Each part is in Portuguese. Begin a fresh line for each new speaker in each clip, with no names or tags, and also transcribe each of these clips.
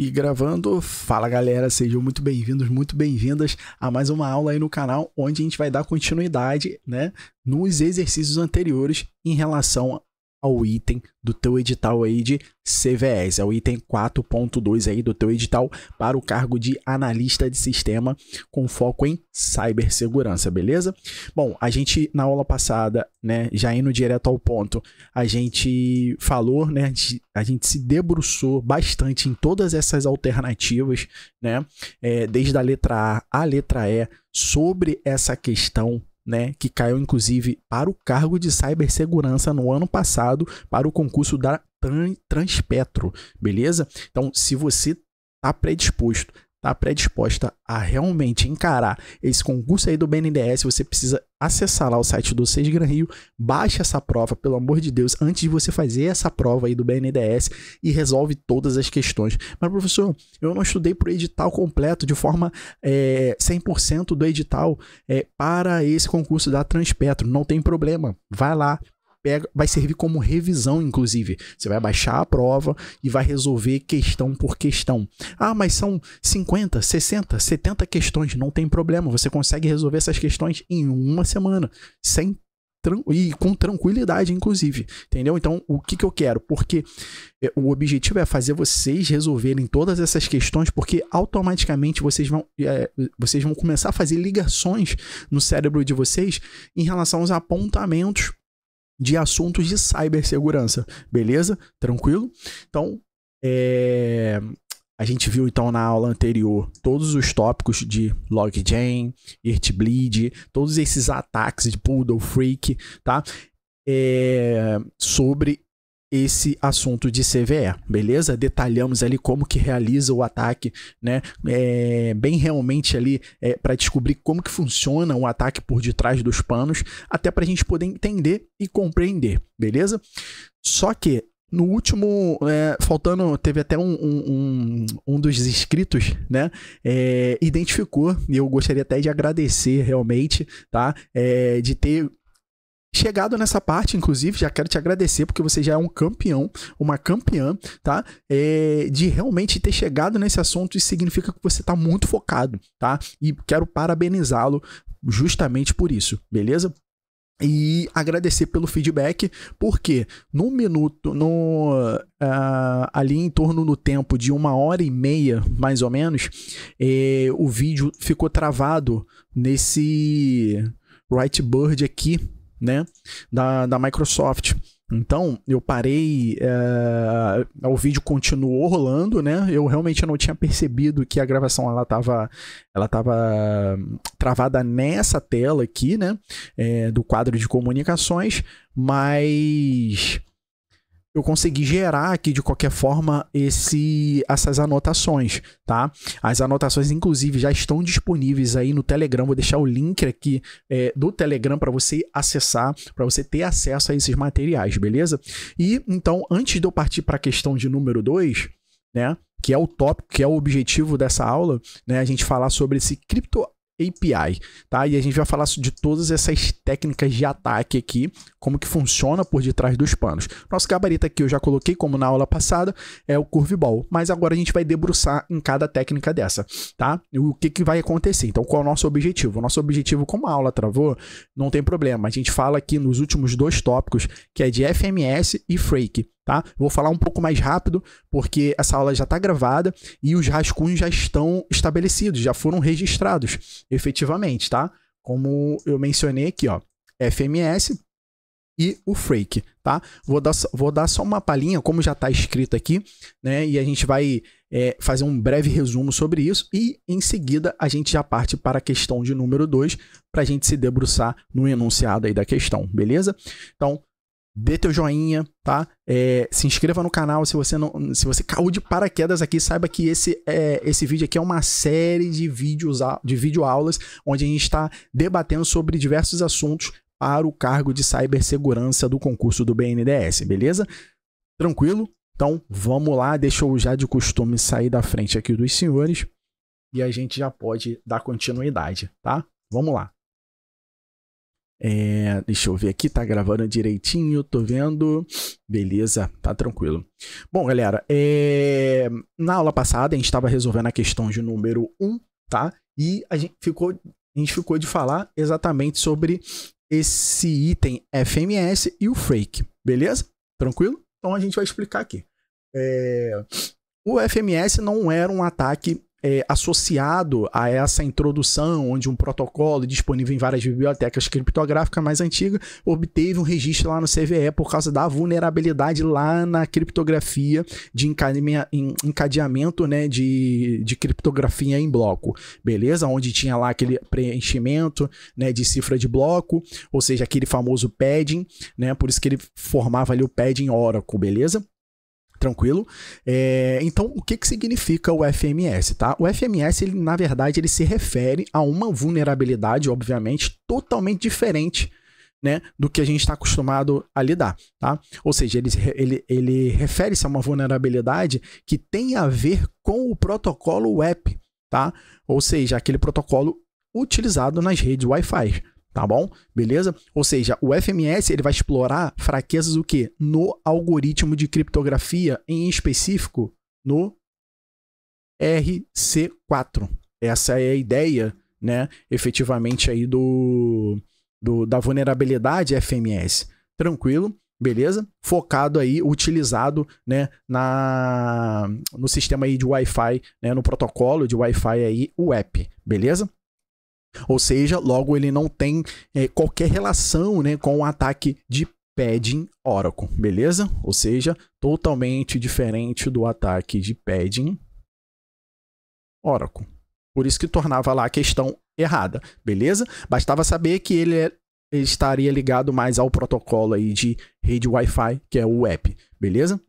E gravando, fala galera, sejam muito bem-vindos, muito bem-vindas a mais uma aula aí no canal, onde a gente vai dar continuidade, né, nos exercícios anteriores em relação ao item do teu edital aí de CVS, é o item 4.2 aí do teu edital para o cargo de analista de sistema com foco em cibersegurança, beleza? Bom, a gente na aula passada, né, já indo direto ao ponto, a gente falou, né, a gente, a gente se debruçou bastante em todas essas alternativas, né, é, desde a letra A à letra E sobre essa questão né, que caiu inclusive para o cargo de cibersegurança no ano passado para o concurso da Transpetro, beleza? Então, se você está predisposto está predisposta a realmente encarar esse concurso aí do BNDES, você precisa acessar lá o site do Seis Gran Rio, baixa essa prova, pelo amor de Deus, antes de você fazer essa prova aí do BNDES e resolve todas as questões. Mas professor, eu não estudei para o edital completo de forma é, 100% do edital é, para esse concurso da Transpetro, não tem problema, vai lá, pega, vai servir como revisão, inclusive. Você vai baixar a prova e vai resolver questão por questão. Ah, mas são 50, 60, 70 questões, não tem problema. Você consegue resolver essas questões em uma semana, sem e com tranquilidade, inclusive. Entendeu? Então, o que, que eu quero? Porque é, o objetivo é fazer vocês resolverem todas essas questões, porque automaticamente vocês vão, é, vocês vão começar a fazer ligações no cérebro de vocês em relação aos apontamentos de assuntos de cibersegurança, beleza? Tranquilo? Então, é... a gente viu então na aula anterior todos os tópicos de logchain, Irtbleed, todos esses ataques de poodle freak, tá? É... Sobre esse assunto de CVE, beleza? Detalhamos ali como que realiza o ataque, né? É, bem realmente ali é, para descobrir como que funciona o ataque por detrás dos panos, até para a gente poder entender e compreender, beleza? Só que no último, é, faltando, teve até um, um, um, um dos inscritos, né? É, identificou, e eu gostaria até de agradecer realmente, tá? É, de ter Chegado nessa parte, inclusive, já quero te agradecer porque você já é um campeão, uma campeã, tá? É, de realmente ter chegado nesse assunto e significa que você está muito focado, tá? E quero parabenizá-lo justamente por isso, beleza? E agradecer pelo feedback, porque no minuto, no, uh, ali em torno no tempo de uma hora e meia, mais ou menos, eh, o vídeo ficou travado nesse Right Bird aqui, né, da, da Microsoft. Então, eu parei, é, o vídeo continuou rolando, né? Eu realmente não tinha percebido que a gravação ela estava, ela tava hum, travada nessa tela aqui, né? É, do quadro de comunicações, mas eu consegui gerar aqui de qualquer forma esse, essas anotações, tá? As anotações, inclusive, já estão disponíveis aí no Telegram. Vou deixar o link aqui é, do Telegram para você acessar, para você ter acesso a esses materiais, beleza? E então, antes de eu partir para a questão de número 2, né? Que é o tópico, que é o objetivo dessa aula, né? A gente falar sobre esse cripto API, tá? E a gente vai falar de todas essas técnicas de ataque aqui, como que funciona por detrás dos panos. Nosso gabarito aqui eu já coloquei como na aula passada, é o curveball, mas agora a gente vai debruçar em cada técnica dessa, tá? E o que que vai acontecer? Então, qual é o nosso objetivo? O nosso objetivo, como a aula travou, não tem problema. A gente fala aqui nos últimos dois tópicos, que é de FMS e Freak, tá? vou falar um pouco mais rápido, porque essa aula já está gravada e os rascunhos já estão estabelecidos, já foram registrados efetivamente, tá? Como eu mencionei aqui, ó, FMS e o Freak, tá? Vou dar, vou dar só uma palhinha, como já está escrito aqui, né? E a gente vai é, fazer um breve resumo sobre isso e em seguida a gente já parte para a questão de número 2 para a gente se debruçar no enunciado aí da questão, beleza? Então, dê teu joinha, tá? É, se inscreva no canal se você não, se você caiu de paraquedas aqui, saiba que esse é, esse vídeo aqui é uma série de vídeos de aulas onde a gente está debatendo sobre diversos assuntos para o cargo de cibersegurança do concurso do BNDES, beleza? Tranquilo? Então vamos lá, deixa eu já de costume sair da frente aqui dos senhores e a gente já pode dar continuidade, tá? Vamos lá. É, deixa eu ver aqui, tá gravando direitinho, tô vendo. Beleza, tá tranquilo. Bom, galera, é... na aula passada a gente estava resolvendo a questão de número 1, tá? E a gente ficou, a gente ficou de falar exatamente sobre esse item FMS e o fake beleza? Tranquilo? Então a gente vai explicar aqui. É... O FMS não era um ataque é, associado a essa introdução, onde um protocolo disponível em várias bibliotecas criptográficas mais antigas obteve um registro lá no CVE por causa da vulnerabilidade lá na criptografia de encadeamento né, de, de criptografia em bloco, beleza? Onde tinha lá aquele preenchimento né, de cifra de bloco, ou seja, aquele famoso padding, né? Por isso que ele formava ali o padding Oracle, beleza? Tranquilo? É, então, o que, que significa o FMS, tá? O FMS, ele, na verdade, ele se refere a uma vulnerabilidade, obviamente, totalmente diferente né, do que a gente está acostumado a lidar, tá? Ou seja, ele, ele, ele refere-se a uma vulnerabilidade que tem a ver com o protocolo web, tá? Ou seja, aquele protocolo utilizado nas redes Wi-Fi tá bom? Beleza? Ou seja, o FMS ele vai explorar fraquezas o quê? No algoritmo de criptografia, em específico no RC4. Essa é a ideia, né, efetivamente aí do, do da vulnerabilidade FMS. Tranquilo? Beleza? Focado aí, utilizado, né, na no sistema aí de Wi-Fi, né, no protocolo de Wi-Fi aí, o app, beleza? Ou seja, logo ele não tem é, qualquer relação né, com o ataque de padding Oracle, beleza? Ou seja, totalmente diferente do ataque de padding Oracle. Por isso que tornava lá a questão errada, beleza? Bastava saber que ele, é, estaria ligado mais ao protocolo aí de rede Wi-Fi, que é o app, beleza?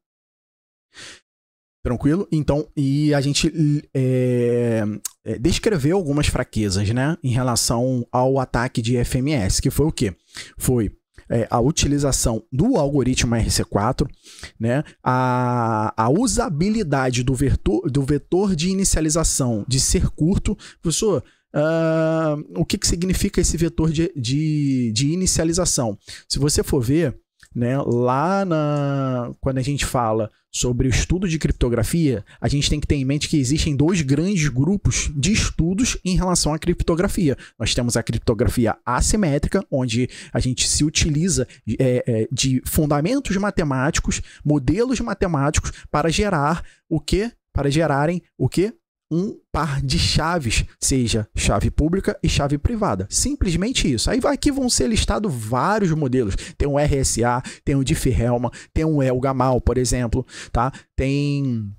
Tranquilo? Então, e a gente é, é, descreveu algumas fraquezas, né? Em relação ao ataque de FMS, que foi o quê? Foi é, a utilização do algoritmo RC4, né? a, a usabilidade do, vetor, do vetor de inicialização de ser curto. Professor, uh, o que, que significa esse vetor de, de, de inicialização? Se você for ver, né? Lá na... quando a gente fala sobre o estudo de criptografia, a gente tem que ter em mente que existem dois grandes grupos de estudos em relação à criptografia. Nós temos a criptografia assimétrica, onde a gente se utiliza é, é, de fundamentos matemáticos, modelos matemáticos para gerar o que? Para gerarem o que? um par de chaves, seja chave pública e chave privada. Simplesmente isso. Aí aqui vão ser listados vários modelos. Tem o RSA, tem o Diffie-Hellman, tem o Elgamal, por exemplo, tá? Tem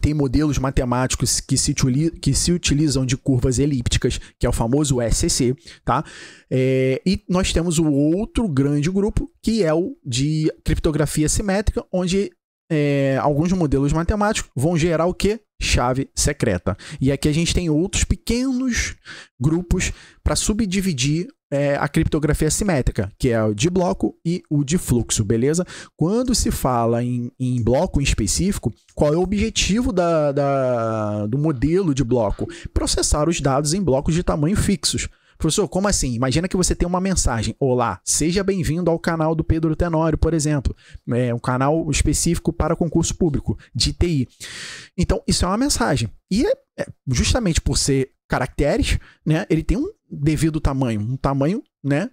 tem modelos matemáticos que se, que se utilizam de curvas elípticas, que é o famoso SCC, tá? É, e nós temos o outro grande grupo, que é o de criptografia simétrica, onde é, alguns modelos matemáticos vão gerar o que? chave secreta. E aqui a gente tem outros pequenos grupos para subdividir é, a criptografia simétrica, que é o de bloco e o de fluxo, beleza? Quando se fala em, em bloco em específico, qual é o objetivo da, da, do modelo de bloco? Processar os dados em blocos de tamanho fixos. Professor, como assim? Imagina que você tem uma mensagem. Olá, seja bem-vindo ao canal do Pedro Tenório, por exemplo. É um canal específico para concurso público de TI. Então, isso é uma mensagem. E é, é, justamente por ser caracteres, né, ele tem um devido tamanho, um tamanho, né,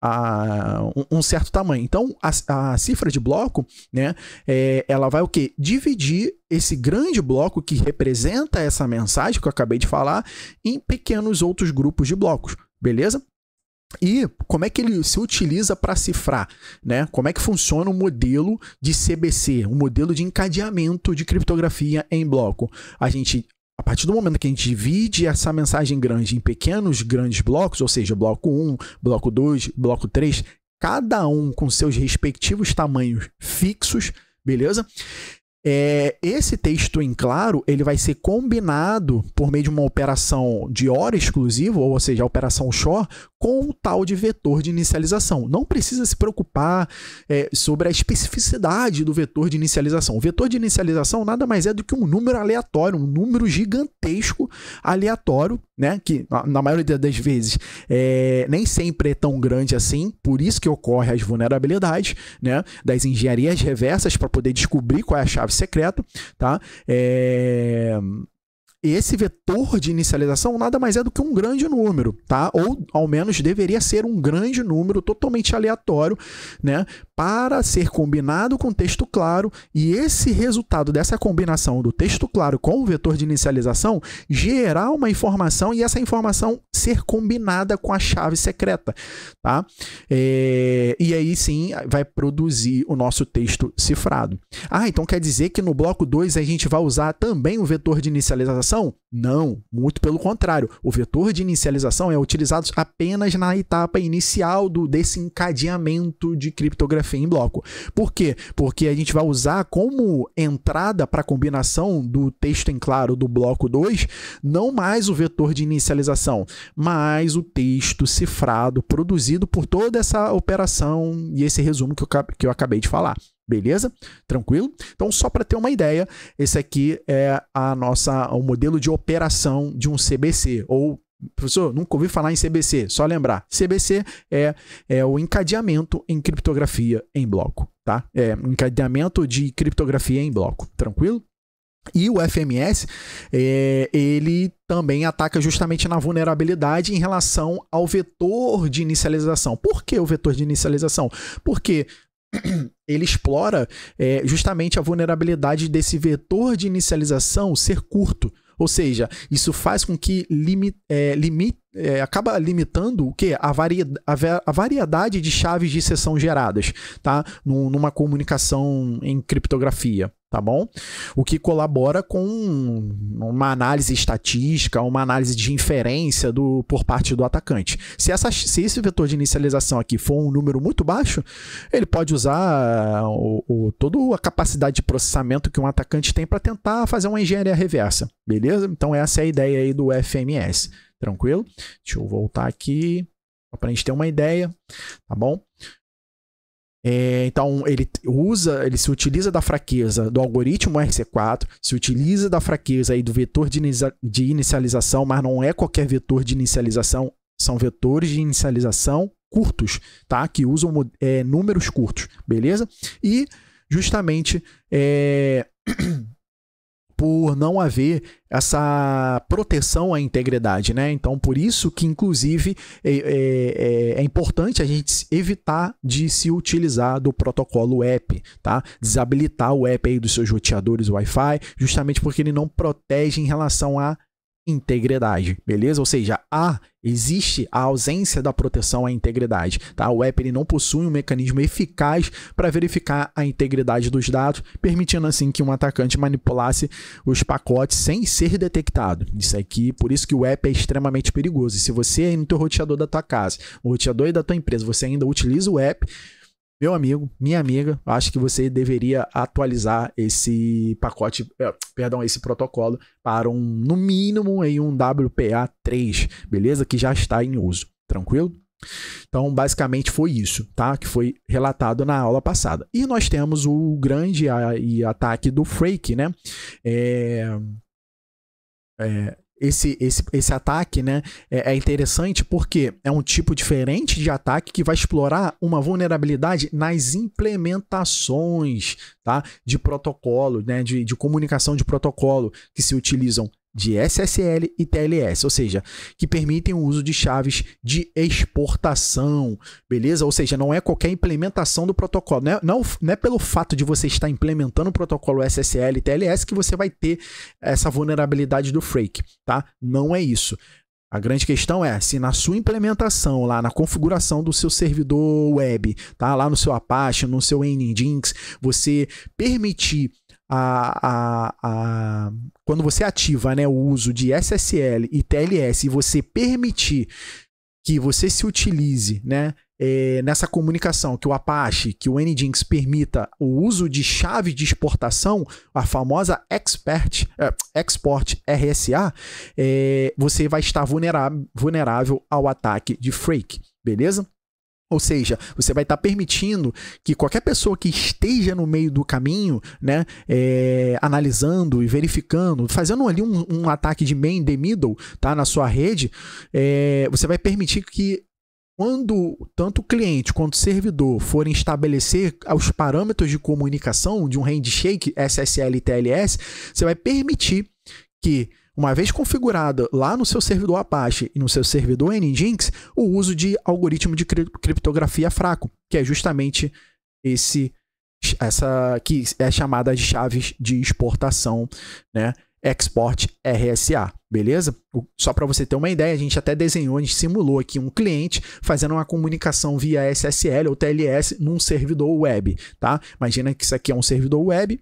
a, um, um certo tamanho. Então, a, a, cifra de bloco, né, é, ela vai o quê? Dividir esse grande bloco que representa essa mensagem que eu acabei de falar em pequenos outros grupos de blocos, beleza? E como é que ele se utiliza para cifrar, né? Como é que funciona o modelo de CBC, o modelo de encadeamento de criptografia em bloco? A gente a partir do momento que a gente divide essa mensagem grande em pequenos grandes blocos, ou seja, bloco 1, bloco 2, bloco 3, cada um com seus respectivos tamanhos fixos, beleza? É, esse texto em claro ele vai ser combinado por meio de uma operação de hora exclusivo ou seja, a operação shore, com o tal de vetor de inicialização. Não precisa se preocupar é, sobre a especificidade do vetor de inicialização. O vetor de inicialização nada mais é do que um número aleatório, um número gigantesco aleatório né? Que na maioria das vezes é, nem sempre é tão grande assim, por isso que ocorre as vulnerabilidades, né? Das engenharias reversas para poder descobrir qual é a chave secreta, tá? É esse vetor de inicialização nada mais é do que um grande número, tá? Ou ao menos deveria ser um grande número totalmente aleatório, né? Para ser combinado com texto claro e esse resultado dessa combinação do texto claro com o vetor de inicialização gerar uma informação e essa informação ser combinada com a chave secreta, tá? É... E aí sim vai produzir o nosso texto cifrado. Ah, então quer dizer que no bloco 2 a gente vai usar também o vetor de inicialização inicialização? Não, muito pelo contrário. O vetor de inicialização é utilizado apenas na etapa inicial do desencadeamento de criptografia em bloco. Por quê? Porque a gente vai usar como entrada para a combinação do texto em claro do bloco 2, não mais o vetor de inicialização, mas o texto cifrado produzido por toda essa operação e esse resumo que eu, que eu acabei de falar. Beleza? Tranquilo? Então, só para ter uma ideia, esse aqui é a nossa, o modelo de operação de um CBC, ou Professor, nunca ouvi falar em CBC, só lembrar. CBC é, é o encadeamento em criptografia em bloco, tá? É encadeamento de criptografia em bloco, tranquilo? E o FMS, é, ele também ataca justamente na vulnerabilidade em relação ao vetor de inicialização. Por que o vetor de inicialização? Porque ele explora é, justamente a vulnerabilidade desse vetor de inicialização ser curto. Ou seja, isso faz com que limi, é, limi, é, acaba limitando o que? A, a, a, variedade de chaves de sessão geradas tá? numa comunicação em criptografia tá bom? O que colabora com uma análise estatística, uma análise de inferência do, por parte do atacante. Se, essa, se esse vetor de inicialização aqui for um número muito baixo, ele pode usar ah, o, o toda a capacidade de processamento que um atacante tem para tentar fazer uma engenharia reversa, beleza? Então essa é a ideia aí do FMS, tranquilo? Deixa eu voltar aqui para a gente ter uma ideia, tá bom? É, então ele usa, ele se utiliza da fraqueza do algoritmo RC4, se utiliza da fraqueza aí do vetor de, inicia de inicialização, mas não é qualquer vetor de inicialização, são vetores de inicialização curtos, tá? Que usam é, números curtos, beleza? E justamente é... por não haver essa proteção à integridade, né? Então, por isso que, inclusive, é, é, é, é importante a gente evitar de se utilizar do protocolo app, tá? Desabilitar o app aí dos seus roteadores Wi-Fi, justamente porque ele não protege em relação à integridade, beleza? Ou seja, há existe a ausência da proteção à integridade, tá? O app ele não possui um mecanismo eficaz para verificar a integridade dos dados, permitindo assim que um atacante manipulasse os pacotes sem ser detectado. Isso aqui, por isso que o app é extremamente perigoso. E se você é no teu roteador da tua casa, o roteador da tua empresa, você ainda utiliza o app meu amigo, minha amiga, acho que você deveria atualizar esse pacote, eh, perdão, esse protocolo para um, no mínimo, em um WPA 3, beleza? Que já está em uso, tranquilo? Então, basicamente foi isso, tá? Que foi relatado na aula passada. E nós temos o grande a, ataque do Freak, né? É, é, esse, esse, esse ataque né, é, é, interessante porque é um tipo diferente de ataque que vai explorar uma vulnerabilidade nas implementações tá, de protocolo, né, de, de comunicação de protocolo que se utilizam de SSL e TLS, ou seja, que permitem o uso de chaves de exportação, beleza? Ou seja, não é qualquer implementação do protocolo, não é, não, não é pelo fato de você estar implementando o protocolo SSL e TLS que você vai ter essa vulnerabilidade do Frake, tá? Não é isso. A grande questão é se na sua implementação, lá na configuração do seu servidor web, tá? lá no seu Apache, no seu Nginx, você permitir a, a, a quando você ativa né, o uso de SSL e TLS e você permitir que você se utilize né, é, nessa comunicação, que o Apache, que o Nginx permita o uso de chave de exportação, a famosa expert, é, export RSA, é, eh, você vai estar vulnerável, ao ataque de Freak, beleza? Ou seja, você vai estar permitindo que qualquer pessoa que esteja no meio do caminho, né, é, analisando e verificando, fazendo ali um, um, ataque de main, the middle, tá, na sua rede, é, você vai permitir que quando tanto o cliente quanto o servidor forem estabelecer os parâmetros de comunicação de um handshake SSL e TLS, você vai permitir que uma vez configurada lá no seu servidor Apache e no seu servidor Nginx, o uso de algoritmo de criptografia fraco, que é justamente esse essa que é chamada de chaves de exportação, né? Export RSA, beleza? Só para você ter uma ideia, a gente até desenhou, a gente simulou aqui um cliente fazendo uma comunicação via SSL ou TLS num servidor web, tá? Imagina que isso aqui é um servidor web,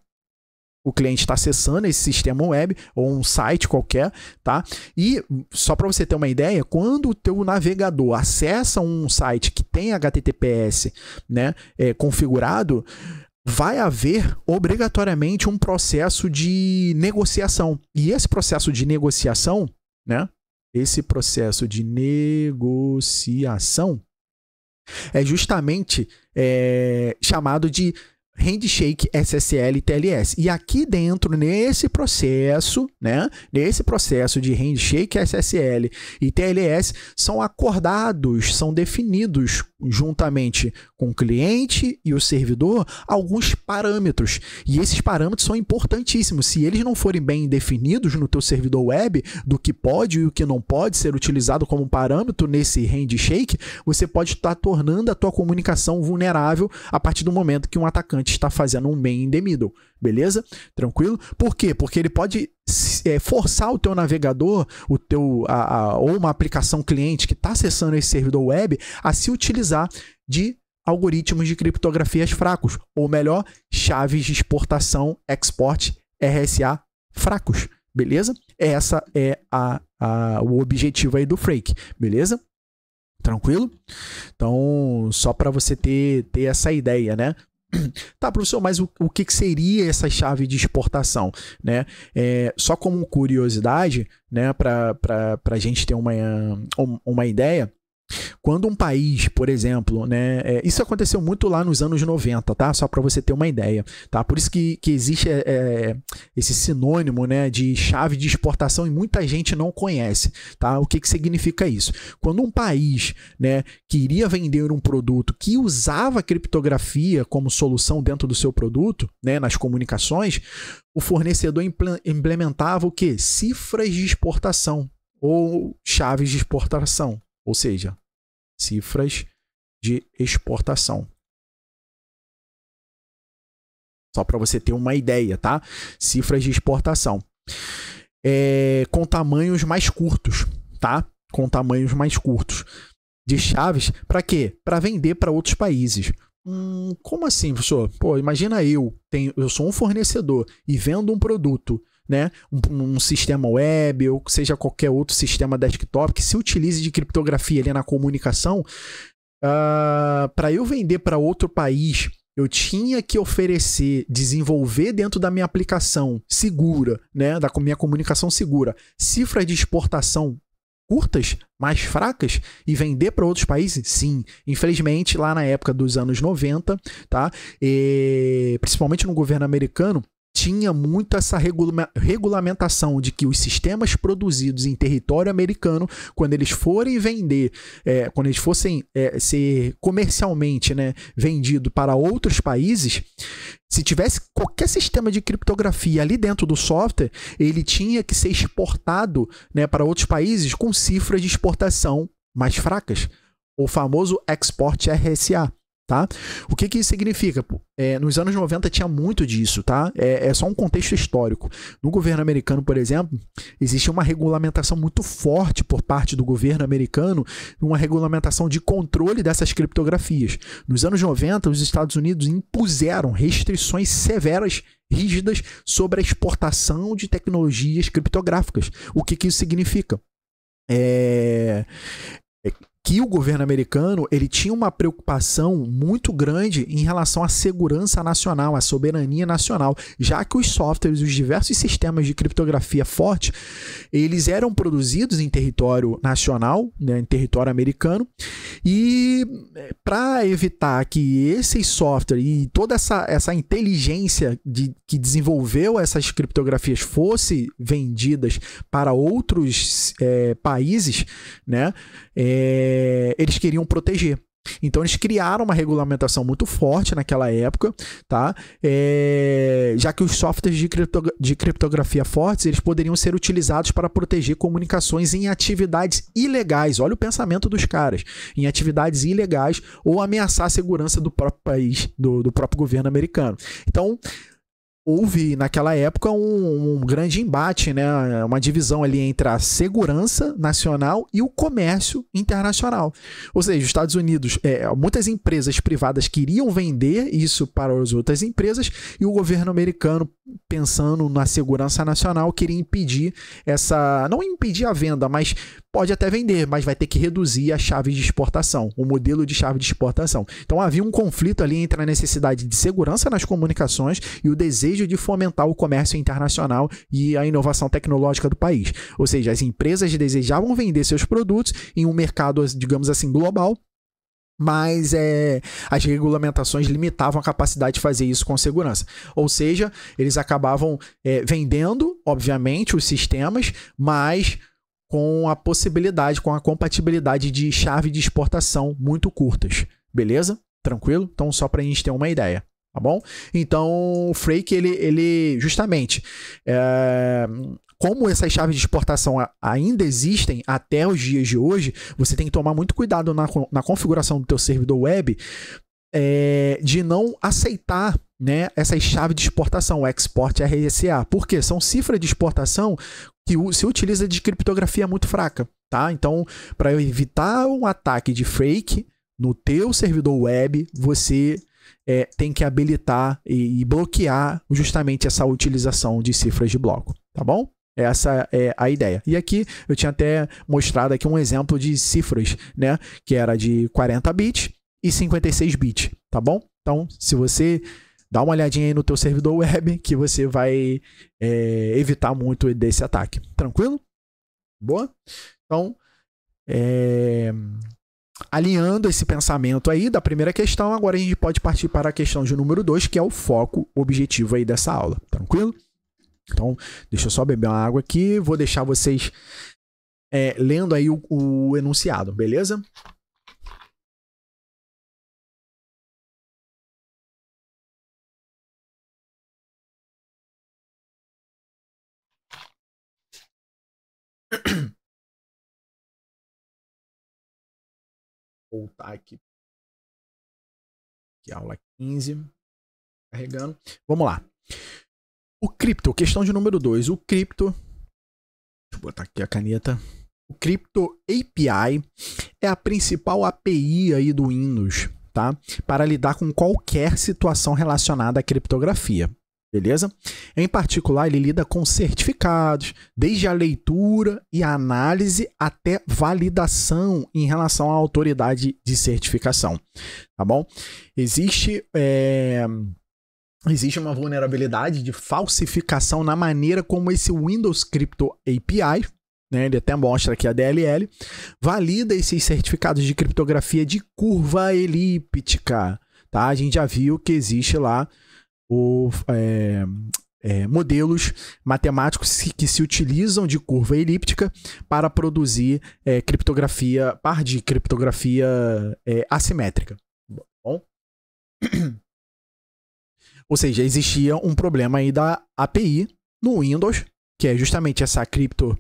o cliente está acessando esse sistema web ou um site qualquer, tá? E só para você ter uma ideia, quando o teu navegador acessa um site que tem HTTPS, né, é, configurado, vai haver obrigatoriamente um processo de negociação. E esse processo de negociação, né? Esse processo de negociação é justamente é, chamado de handshake SSL e TLS. E aqui dentro, nesse processo, né, nesse processo de handshake SSL e TLS, são acordados, são definidos juntamente com o cliente e o servidor alguns parâmetros. E esses parâmetros são importantíssimos. Se eles não forem bem definidos no teu servidor web, do que pode e o que não pode ser utilizado como parâmetro nesse handshake, você pode estar tornando a tua comunicação vulnerável a partir do momento que um atacante está fazendo um main in the middle. Beleza? Tranquilo? Por quê? Porque ele pode é, forçar o teu navegador, o teu a, a, ou uma aplicação cliente que está acessando esse servidor web a se utilizar de algoritmos de criptografias fracos, ou melhor, chaves de exportação, export, RSA fracos, beleza? Essa é a, a, o objetivo aí do Freak, beleza? Tranquilo? Então, só para você ter, ter essa ideia, né? Tá, professor, mas o, o que, que, seria essa chave de exportação? Né? É, só como curiosidade, né, para a gente ter uma, uma ideia, quando um país, por exemplo, né, é, isso aconteceu muito lá nos anos 90, tá? Só para você ter uma ideia, tá? Por isso que, que existe é, é, esse sinônimo, né, de chave de exportação e muita gente não conhece, tá? O que, que significa isso? Quando um país, né, queria vender um produto que usava criptografia como solução dentro do seu produto, né, nas comunicações, o fornecedor implementava o que? Cifras de exportação ou chaves de exportação, ou seja, cifras de exportação. Só para você ter uma ideia, tá? Cifras de exportação. É, com tamanhos mais curtos, tá? Com tamanhos mais curtos de chaves para quê? Para vender para outros países. Hum, como assim, professor? Pô, imagina eu, tenho, eu sou um fornecedor e vendo um produto né? Um, um, sistema web ou seja qualquer outro sistema desktop que se utilize de criptografia ali na comunicação, uh, ah, para eu vender para outro país, eu tinha que oferecer, desenvolver dentro da minha aplicação segura, né? Da minha comunicação segura, cifras de exportação curtas, mais fracas e vender para outros países? Sim. Infelizmente, lá na época dos anos 90, tá? E, eh, principalmente no governo americano, tinha muito essa regula regulamentação de que os sistemas produzidos em território americano, quando eles forem vender, é, quando eles fossem é, ser comercialmente né, vendido para outros países, se tivesse qualquer sistema de criptografia ali dentro do software, ele tinha que ser exportado né, para outros países com cifras de exportação mais fracas, o famoso export RSA. Tá? O que, que isso significa? É, nos anos 90 tinha muito disso, tá? É, é, só um contexto histórico. No governo americano, por exemplo, existe uma regulamentação muito forte por parte do governo americano, uma regulamentação de controle dessas criptografias. Nos anos 90, os Estados Unidos impuseram restrições severas rígidas sobre a exportação de tecnologias criptográficas. O que, que isso significa? É, que o governo americano ele tinha uma preocupação muito grande em relação à segurança nacional, à soberania nacional, já que os softwares, os diversos sistemas de criptografia forte, eles eram produzidos em território nacional, né, em território americano, e eh, para evitar que esses softwares e toda essa, essa inteligência de, que desenvolveu essas criptografias fosse vendidas para outros é, países, né? é, eles queriam proteger. Então eles criaram uma regulamentação muito forte naquela época, tá? É, já que os softwares de, cripto, de, criptografia fortes eles poderiam ser utilizados para proteger comunicações em atividades ilegais. Olha o pensamento dos caras, em atividades ilegais ou ameaçar a segurança do próprio país, do, do próprio governo americano. Então houve naquela época um, um, grande embate, né? uma divisão ali entre a segurança nacional e o comércio internacional. Ou seja, os Estados Unidos, é, muitas empresas privadas queriam vender isso para as outras empresas e o governo americano, pensando na segurança nacional, queria impedir essa, não impedir a venda, mas Pode até vender, mas vai ter que reduzir a chave de exportação, o modelo de chave de exportação. Então havia um conflito ali entre a necessidade de segurança nas comunicações e o desejo de fomentar o comércio internacional e a inovação tecnológica do país. Ou seja, as empresas desejavam vender seus produtos em um mercado, digamos assim, global, mas é, as regulamentações limitavam a capacidade de fazer isso com segurança. Ou seja, eles acabavam é, vendendo, obviamente, os sistemas, mas com a possibilidade, com a compatibilidade de chave de exportação muito curtas, beleza? Tranquilo? Então, só para a gente ter uma ideia, tá bom? Então, o FREAK ele, ele justamente, é, como essas chaves de exportação ainda existem até os dias de hoje, você tem que tomar muito cuidado na, na configuração do teu servidor web é, de não aceitar né, essas chaves de exportação, export RSA, porque são cifras de exportação que se utiliza de criptografia muito fraca, tá? Então, para evitar um ataque de fake no teu servidor web, você é, tem que habilitar e, e bloquear justamente essa utilização de cifras de bloco, tá bom? Essa é a ideia. E aqui eu tinha até mostrado aqui um exemplo de cifras, né? Que era de 40 bits e 56 bits, tá bom? Então, se você dá uma olhadinha aí no teu servidor web que você vai é, evitar muito desse ataque. Tranquilo? Boa? Então, é, alinhando esse pensamento aí da primeira questão, agora a gente pode partir para a questão de número 2, que é o foco objetivo aí dessa aula. Tranquilo? Então, deixa eu só beber uma água aqui, vou deixar vocês é, lendo aí o, o enunciado, beleza?
Voltar aqui. Aqui, aula 15.
Carregando. Vamos lá. O cripto, questão de número 2. O cripto. Deixa eu botar aqui a caneta. O Crypto API é a principal API aí do Windows, tá? Para lidar com qualquer situação relacionada à criptografia. Beleza? Em particular, ele lida com certificados, desde a leitura e a análise até validação em relação à autoridade de certificação. Tá bom? Existe. É... Existe uma vulnerabilidade de falsificação na maneira como esse Windows Crypto API, né, ele até mostra aqui a DLL, valida esses certificados de criptografia de curva elíptica. Tá? A gente já viu que existe lá ou é, é, modelos matemáticos que se utilizam de curva elíptica para produzir é, criptografia, par de criptografia é, assimétrica.
Bom.
Ou seja, existia um problema aí da API no Windows, que é justamente essa cripto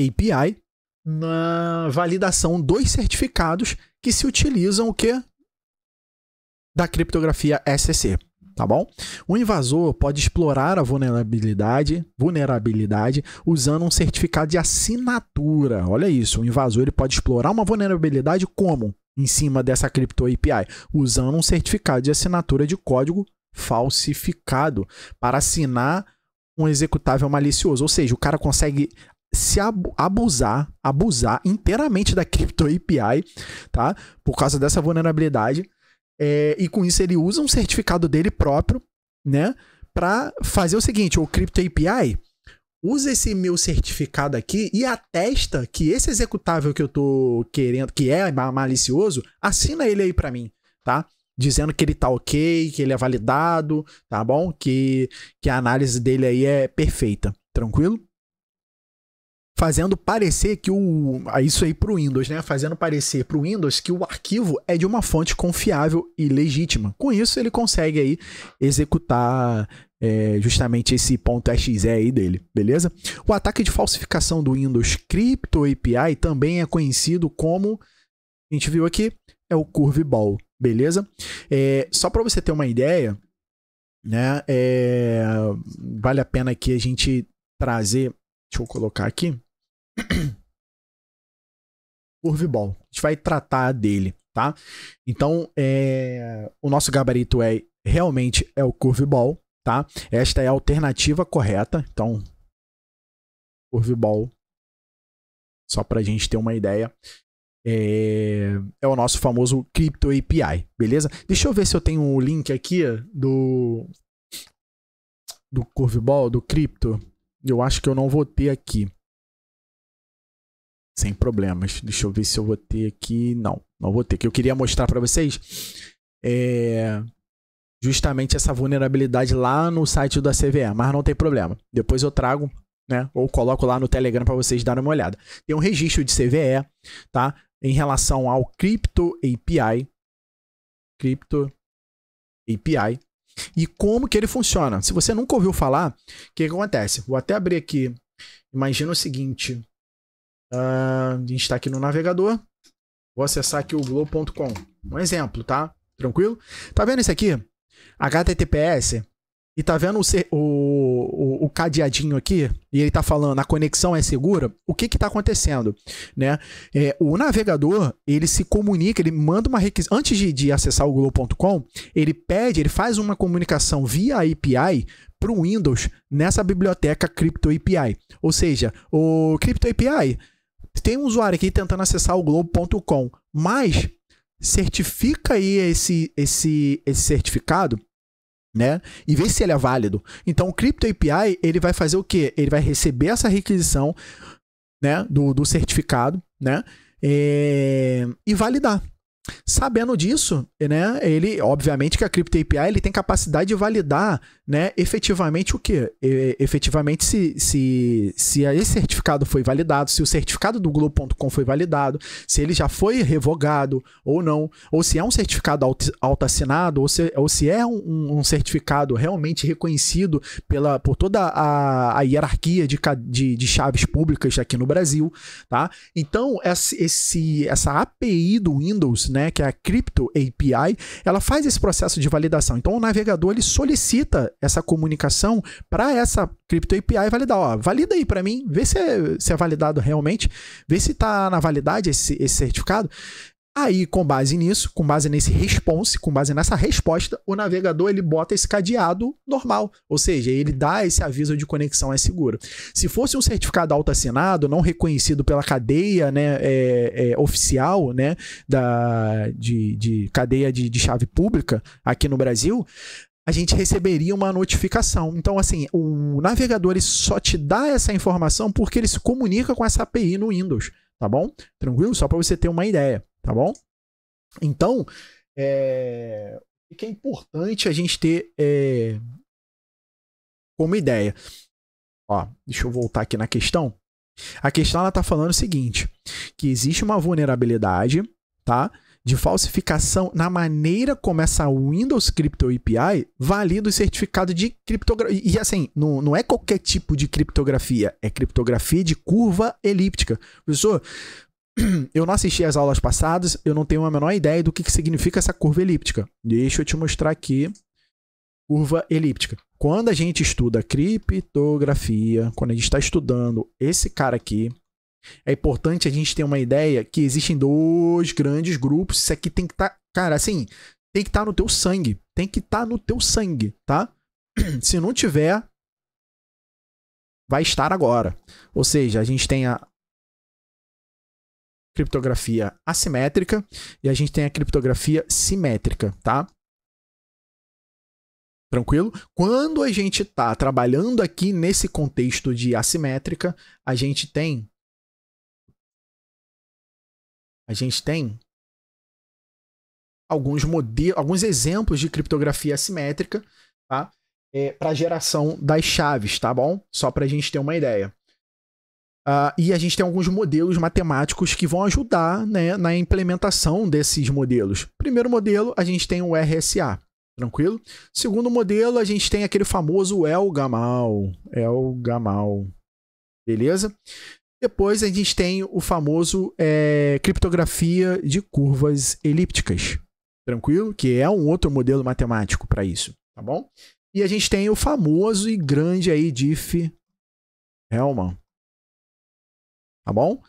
API, na validação dos certificados que se utilizam o que? Da criptografia SSC tá bom? O invasor pode explorar a vulnerabilidade, vulnerabilidade usando um certificado de assinatura. Olha isso, o invasor ele pode explorar uma vulnerabilidade como em cima dessa cripto API, usando um certificado de assinatura de código falsificado para assinar um executável malicioso, ou seja, o cara consegue se abusar, abusar inteiramente da cripto API, tá? Por causa dessa vulnerabilidade é, e com isso ele usa um certificado dele próprio, né? Para fazer o seguinte: o Crypto API usa esse meu certificado aqui e atesta que esse executável que eu tô querendo, que é malicioso, assina ele aí para mim, tá? Dizendo que ele tá ok, que ele é validado, tá bom? Que, que a análise dele aí é perfeita, tranquilo? fazendo parecer que o. Ah, isso aí para o Windows, né? Fazendo parecer para o Windows que o arquivo é de uma fonte confiável e legítima. Com isso, ele consegue aí executar é, justamente esse ponto .exe aí dele, beleza? O ataque de falsificação do Windows Crypto API também é conhecido como. A gente viu aqui, é o Curveball, beleza? É, só para você ter uma ideia, né? É, vale a pena aqui a gente trazer. Deixa eu colocar aqui. Curveball. A gente vai tratar dele, tá? Então, é... o nosso gabarito é realmente é o curveball, tá? Esta é a alternativa correta. Então, curveball, só para a gente ter uma ideia, é... é, o nosso famoso Crypto API, beleza? Deixa eu ver se eu tenho o um link aqui do do curveball, do cripto. Eu acho que eu não vou ter aqui. Sem problemas. Deixa eu ver se eu vou ter aqui. Não, não vou ter. Que eu queria mostrar para vocês é justamente essa vulnerabilidade lá no site da CVE, mas não tem problema. Depois eu trago, né? Ou coloco lá no Telegram para vocês darem uma olhada. Tem um registro de CVE, tá? Em relação ao Crypto API, Crypto API e como que ele funciona. Se você nunca ouviu falar, o que, que acontece? Vou até abrir aqui. Imagina o seguinte. Uh, a gente está aqui no navegador. Vou acessar aqui o globo.com. Um exemplo, tá? Tranquilo? Tá vendo esse aqui? HTTPS. E tá vendo o, o, o, cadeadinho aqui? E ele tá falando, a conexão é segura? O que que tá acontecendo? Né? É, o navegador, ele se comunica, ele manda uma requisição. Antes de, de acessar o Globo.com, ele pede, ele faz uma comunicação via API para o Windows nessa biblioteca Crypto API. Ou seja, o Crypto API tem um usuário aqui tentando acessar o globo.com, mas certifica aí esse, esse, esse certificado né? E vê se ele é válido. Então, o Crypto API, ele vai fazer o quê? Ele vai receber essa requisição, né, do, do certificado, né, eh, e validar. Sabendo disso, né, ele, obviamente que a Crypto API ele tem capacidade de validar, né, efetivamente o que? efetivamente se, se, se esse certificado foi validado, se o certificado do Globo.com foi validado, se ele já foi revogado ou não, ou se é um certificado alta ou se, ou se é um, um certificado realmente reconhecido pela, por toda a, a hierarquia de, de, de chaves públicas aqui no Brasil, tá? Então, esse, essa API do Windows, né, né, que é a Crypto API, ela faz esse processo de validação. Então o navegador ele solicita essa comunicação para essa Crypto API validar. Ó, valida aí para mim, vê se é, se é validado realmente, vê se está na validade esse, esse certificado. Aí, com base nisso, com base nesse response, com base nessa resposta, o navegador ele bota esse cadeado normal, ou seja, ele dá esse aviso de conexão é segura. Se fosse um certificado autoassinado, não reconhecido pela cadeia né, é, é, oficial né, da, de, de cadeia de, de chave pública aqui no Brasil, a gente receberia uma notificação. Então, assim, o navegador ele só te dá essa informação porque ele se comunica com essa API no Windows, tá bom? Tranquilo? Só para você ter uma ideia tá bom? Então, é, o que é importante a gente ter é, como ideia? Ó, deixa eu voltar aqui na questão. A questão ela tá falando o seguinte, que existe uma vulnerabilidade, tá? De falsificação na maneira como essa Windows Crypto API valida o certificado de criptografia. E assim, não, não é qualquer tipo de criptografia, é criptografia de curva elíptica. Professor, eu não assisti as aulas passadas, eu não tenho a menor ideia do que, que significa essa curva elíptica. Deixa eu te mostrar aqui. Curva elíptica. Quando a gente estuda criptografia, quando a gente está estudando esse cara aqui, é importante a gente ter uma ideia que existem dois grandes grupos. Isso aqui tem que estar. Tá, cara, assim, tem que estar tá no teu sangue. Tem que estar tá no teu sangue, tá? Se não tiver, vai estar agora. Ou
seja, a gente tem a, criptografia assimétrica
e a gente tem a criptografia simétrica, tá? Tranquilo? Quando a gente está trabalhando aqui nesse contexto de assimétrica, a gente tem. A gente tem alguns modelos, alguns exemplos de criptografia assimétrica, tá? É, para geração das chaves, tá bom? Só para a gente ter uma ideia. Uh, e a gente tem alguns modelos matemáticos que vão ajudar né, na implementação desses modelos. Primeiro modelo, a gente tem o RSA, tranquilo? Segundo modelo, a gente tem aquele famoso El-Gamal, El-Gamal, beleza? Depois a gente tem o famoso é, criptografia de curvas elípticas, tranquilo? Que é um outro modelo matemático para isso, tá bom? E a gente tem o famoso e grande aí diff Hellman, tá bom?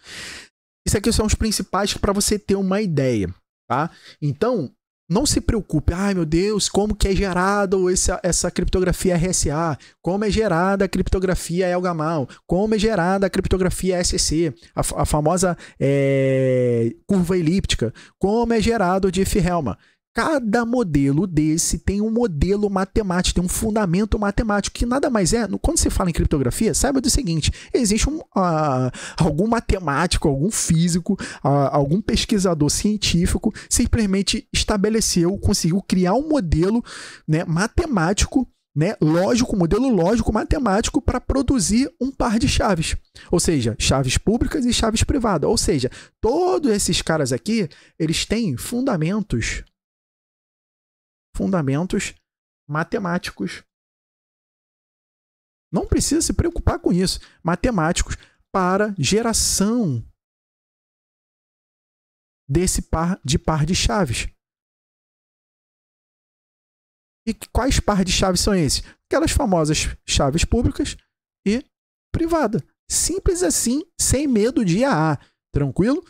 Isso aqui são os principais para você ter uma ideia, tá? Então, não se preocupe, ai meu Deus, como que é gerado essa, essa criptografia RSA, como é gerada a criptografia Elgamal, como é gerada a criptografia SC, a, a famosa é, curva elíptica, como é gerado o diff hellman Cada modelo desse tem um modelo matemático, tem um fundamento matemático, que nada mais é. Quando você fala em criptografia, saiba do seguinte: existe um, uh, algum matemático, algum físico, uh, algum pesquisador científico simplesmente estabeleceu, conseguiu criar um modelo né, matemático né, lógico, modelo lógico matemático para produzir um par de chaves, ou seja, chaves públicas e chaves privadas. Ou seja, todos esses caras aqui, eles têm fundamentos fundamentos matemáticos.
Não precisa se preocupar com isso. Matemáticos para geração desse par de par de chaves. E quais par de chaves são
esses? Aquelas famosas chaves públicas e privada. Simples assim, sem medo de AA. Tranquilo?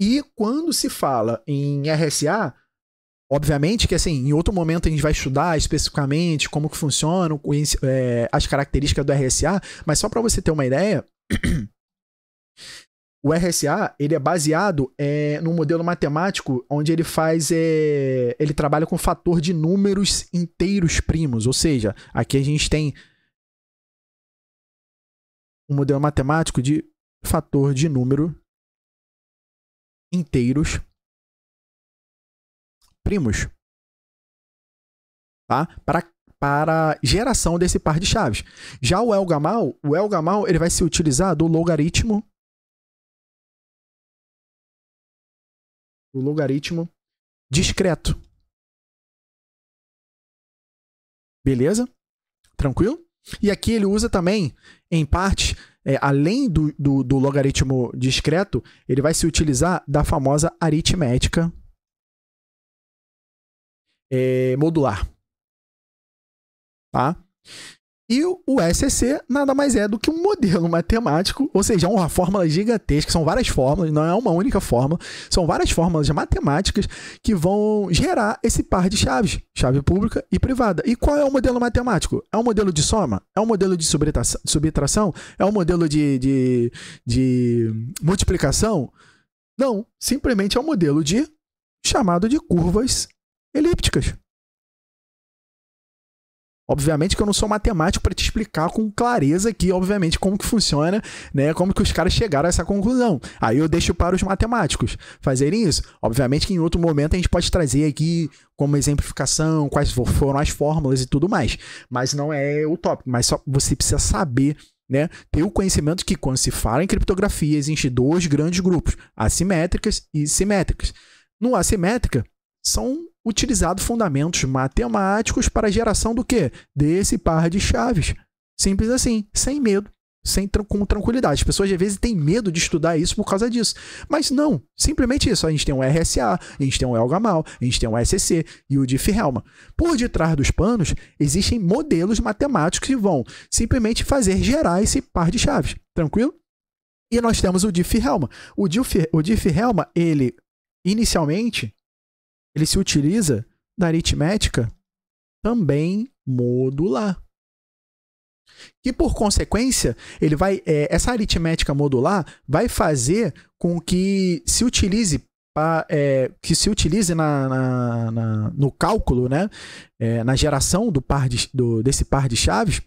E quando se fala em RSA, Obviamente que, assim, em outro momento a gente vai estudar especificamente como que funcionam é, as características do RSA, mas só para você ter uma ideia, o RSA, ele é baseado é, num modelo matemático onde ele faz, é, ele trabalha com fator de números inteiros primos, ou seja, aqui a gente tem um modelo
matemático de fator de número inteiros primos primos. Tá? Para para geração desse par de chaves. Já o Elgamal, o Elgamal, ele vai se utilizar do logaritmo do logaritmo discreto.
Beleza? Tranquilo? E aqui ele usa também, em parte, é, além do, do, do logaritmo discreto, ele vai se utilizar da famosa aritmética é, modular. Tá? E o SEC nada mais é do que um modelo matemático, ou seja, é uma fórmula gigantesca, são várias fórmulas, não é uma única fórmula, são várias fórmulas matemáticas que vão gerar esse par de chaves, chave pública e privada. E qual é o modelo matemático? É um modelo de soma? É um modelo de subtração? É um modelo de, de, de multiplicação? Não, simplesmente é um modelo de chamado de curvas elípticas. Obviamente que eu não sou matemático para te explicar com clareza aqui, obviamente, como que funciona, né? Como que os caras chegaram a essa conclusão. Aí eu deixo para os matemáticos fazerem isso. Obviamente que em outro momento a gente pode trazer aqui como exemplificação, quais foram as fórmulas e tudo mais. Mas não é o tópico, mas só você precisa saber, né? Ter o conhecimento que quando se fala em criptografia, existem dois grandes grupos, assimétricas e simétricas. No assimétrica, são utilizado fundamentos matemáticos para a geração do quê? Desse par de chaves. Simples assim, sem medo, sem com tranquilidade. As pessoas às vezes têm medo de estudar isso por causa disso. Mas não, simplesmente isso. A gente tem um RSA, a gente tem um Elgamal, a gente tem um SEC e o Diffie-Hellman. Por detrás dos panos, existem modelos matemáticos que vão simplesmente fazer gerar esse par de chaves. Tranquilo? E nós temos o Diffie-Hellman. O Diffie-Hellman, ele inicialmente ele se utiliza da aritmética também modular. e por consequência, ele vai é, essa aritmética modular vai fazer com que se utilize pra, é, que se utilize na, na, na no cálculo, né, é, na geração do par de, do, desse par de chaves,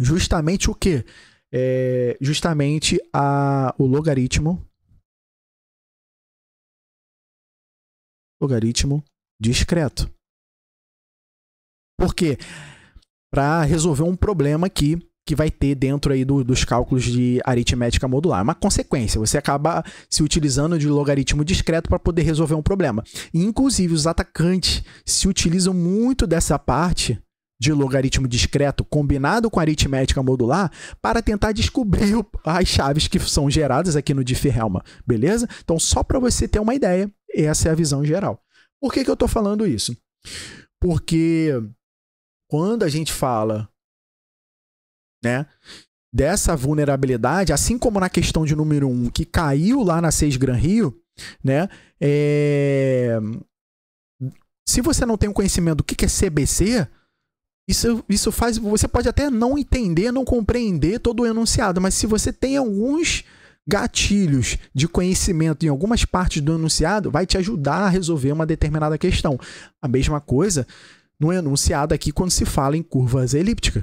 justamente o que? É, justamente a, o logaritmo logaritmo discreto. Por quê? Para resolver um problema aqui que vai ter dentro aí do, dos cálculos de aritmética modular. Uma consequência, você acaba se utilizando de logaritmo discreto para poder resolver um problema. inclusive, os atacantes se utilizam muito dessa parte de logaritmo discreto combinado com aritmética modular para tentar descobrir as chaves que são geradas aqui no Diffie-Hellman, beleza? Então, só para você ter uma ideia, essa é a visão geral. Por que, que eu estou falando isso? Porque quando a gente fala né, dessa vulnerabilidade, assim como na questão de número 1, um, que caiu lá na 6 Gran Rio, né, é... se você não tem o conhecimento do que, que é CBC, isso, isso faz. Você pode até não entender, não compreender todo o enunciado, mas se você tem alguns gatilhos de conhecimento em algumas partes do enunciado vai te ajudar a resolver uma determinada questão. A mesma coisa no enunciado aqui quando se fala em curvas elípticas.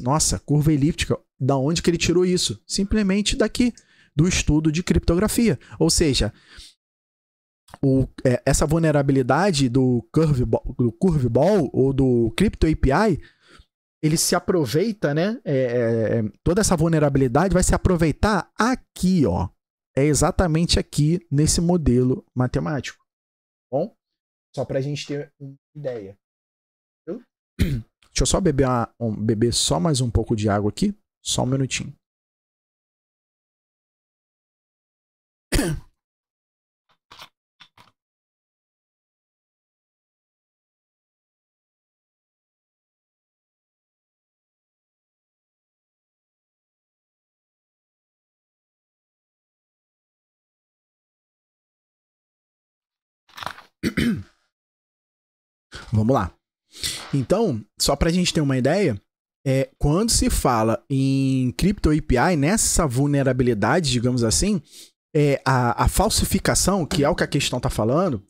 Nossa, curva elíptica, da onde que ele tirou isso? Simplesmente daqui, do estudo de criptografia. Ou seja, o, é, essa vulnerabilidade do curveball, do curveball ou do crypto API ele se aproveita, né? É, é, é, toda essa vulnerabilidade vai se aproveitar aqui, ó. É exatamente aqui nesse modelo matemático. Bom, só para a gente ter uma ideia. Eu...
Deixa eu só beber, uma, um, beber só mais um pouco de água aqui, só um minutinho.
Vamos lá. Então, só para a gente ter uma ideia, é, quando se fala em Crypto API, nessa vulnerabilidade, digamos assim, é, a, a falsificação, que é o que a questão está falando,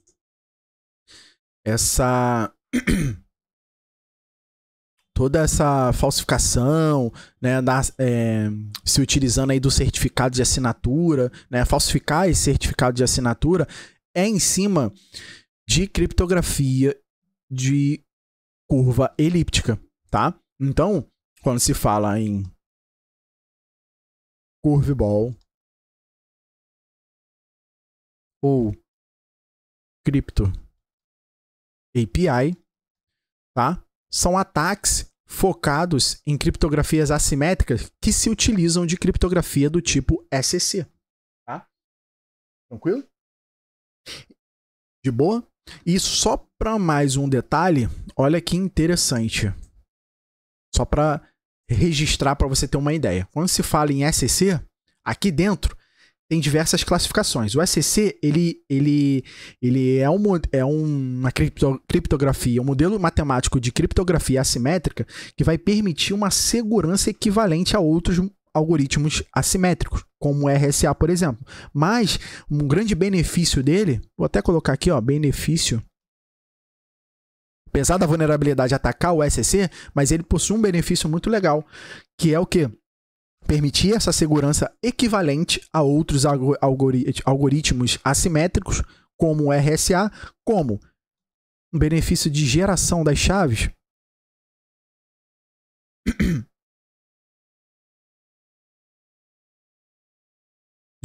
essa. toda essa falsificação, né, da, é, se utilizando aí do certificado de assinatura, né, falsificar esse certificado de assinatura é em cima de criptografia de curva elíptica,
tá? Então, quando se fala em curveball ou
cripto API, tá? São ataques focados em criptografias assimétricas que se utilizam de criptografia do tipo SEC, tá? Tranquilo? De boa? E só para mais um detalhe, olha que interessante. Só para registrar para você ter uma ideia. Quando se fala em SEC, aqui dentro tem diversas classificações. O SEC, ele, ele, ele é, um, é uma cripto, criptografia, um modelo matemático de criptografia assimétrica que vai permitir uma segurança equivalente a outros algoritmos assimétricos, como o RSA, por exemplo. Mas um grande benefício dele, vou até colocar aqui, ó, benefício apesar da vulnerabilidade atacar o SEC, mas ele possui um benefício muito legal, que é o que? Permitir essa segurança equivalente a outros algoritmos assimétricos, como o RSA, como um benefício de geração das chaves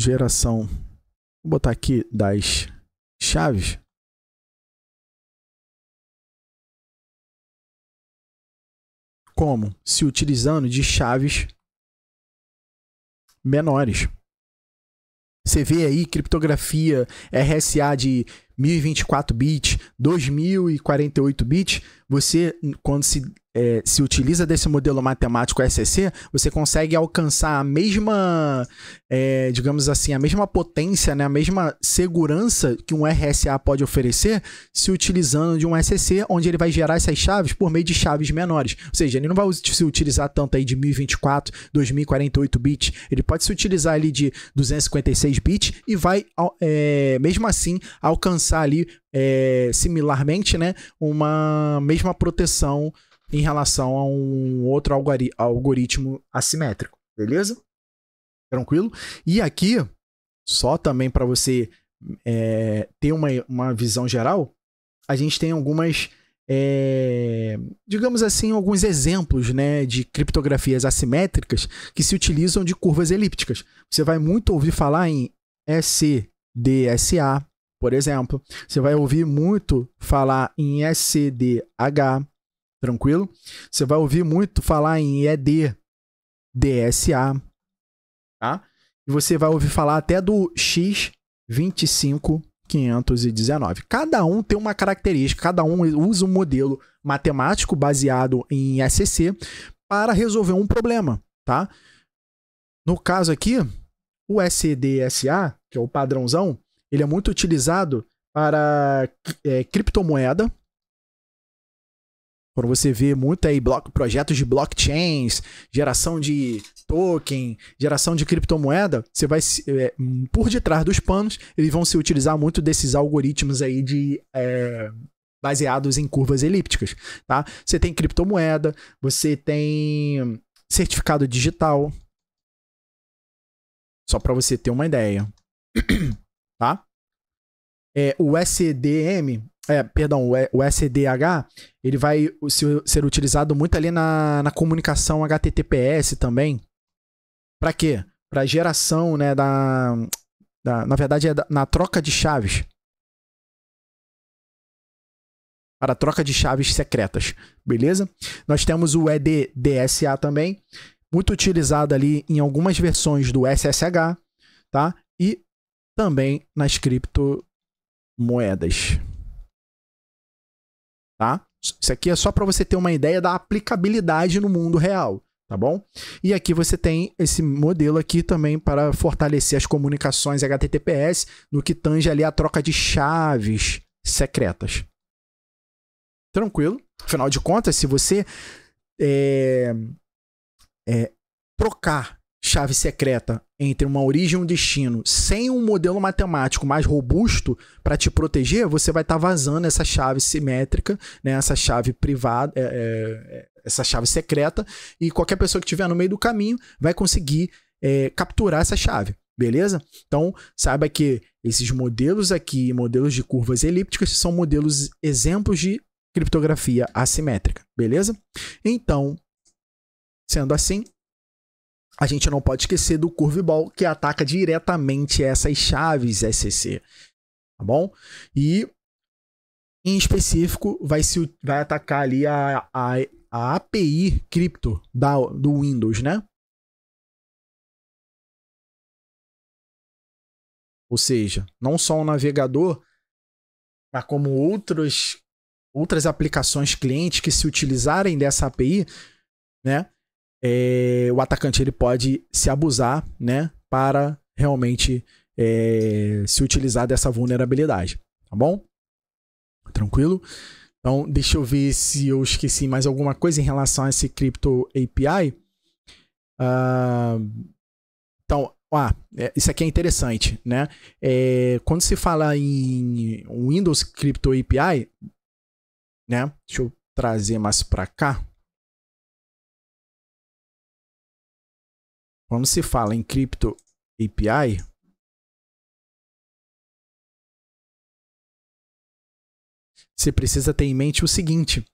geração, vou botar aqui das chaves.
Como? Se utilizando de chaves menores. Você vê aí criptografia RSA de 1024 bits, 2048 bits, você, quando se, é, se utiliza desse modelo matemático SEC, você consegue alcançar a mesma, é, digamos assim, a mesma potência, né, a mesma segurança que um RSA pode oferecer, se utilizando de um SEC, onde ele vai gerar essas chaves por meio de chaves menores. Ou seja, ele não vai se utilizar tanto aí de 1024, 2048 bits, ele pode se utilizar ali de 256 bits e vai, é, mesmo assim, alcançar ali é, similarmente, né, uma mesma proteção em relação a um outro algoritmo assimétrico, beleza? Tranquilo? E aqui, só também para você é, ter uma, uma visão geral, a gente tem algumas, é, digamos assim, alguns exemplos né, de criptografias assimétricas que se utilizam de curvas elípticas. Você vai muito ouvir falar em SDSA, por exemplo, você vai ouvir muito falar em SCDH, tranquilo? Você vai ouvir muito falar em ED, DSA, tá? E você vai ouvir falar até do X25519. Cada um tem uma característica, cada um usa um modelo matemático baseado em SC para resolver um problema, tá? No caso aqui, o SDSA, que é o padrãozão, ele é muito utilizado para é, criptomoeda. Quando você vê muito aí bloco, projetos de blockchains, geração de token, geração de criptomoeda, você vai é, por detrás dos panos, eles vão se utilizar muito desses algoritmos aí de é, baseados em curvas elípticas, tá? Você tem criptomoeda, você tem certificado digital, só para você ter uma ideia. tá? É, o SDM, é, perdão, o SDH, ele vai ser utilizado muito ali na, na comunicação HTTPS também. Para quê? Para geração, né, da, da, na verdade é da, na troca de chaves. Para troca de chaves secretas, beleza? Nós temos o EDDSA também, muito utilizado ali em algumas versões do SSH, tá? também nas criptomoedas. Tá? Isso aqui é só para você ter uma ideia da aplicabilidade no mundo real, tá bom? E aqui você tem esse modelo aqui também para fortalecer as comunicações HTTPS no que tange ali a troca de chaves secretas. Tranquilo? Afinal de contas, se você é, é, trocar chave secreta entre uma origem e um destino sem um modelo matemático mais robusto para te proteger, você vai estar tá vazando essa chave simétrica, né, essa chave privada, é, é, é essa chave secreta, e qualquer pessoa que estiver no meio do caminho vai conseguir é, capturar essa chave. Beleza? Então, saiba que esses modelos aqui, modelos de curvas elípticas, são modelos exemplos de criptografia assimétrica. Beleza? Então, sendo assim, a gente não pode esquecer do curveball que ataca diretamente essas chaves SCC, tá bom? E em específico vai se vai atacar ali a, a, a
API cripto da, do Windows, né?
Ou seja, não só o navegador, mas como outros, outras aplicações clientes que se utilizarem dessa API, né, é, o atacante ele pode se abusar, né, para realmente é, se utilizar dessa vulnerabilidade, tá bom? Tranquilo? Então, deixa eu ver se eu esqueci mais alguma coisa em relação a esse Crypto API. Ah, então, ah, é, isso aqui é interessante, né? É, quando se fala em Windows Crypto API, né? Deixa eu trazer mais para cá
Quando se fala em Crypto API,
você precisa ter em mente o seguinte,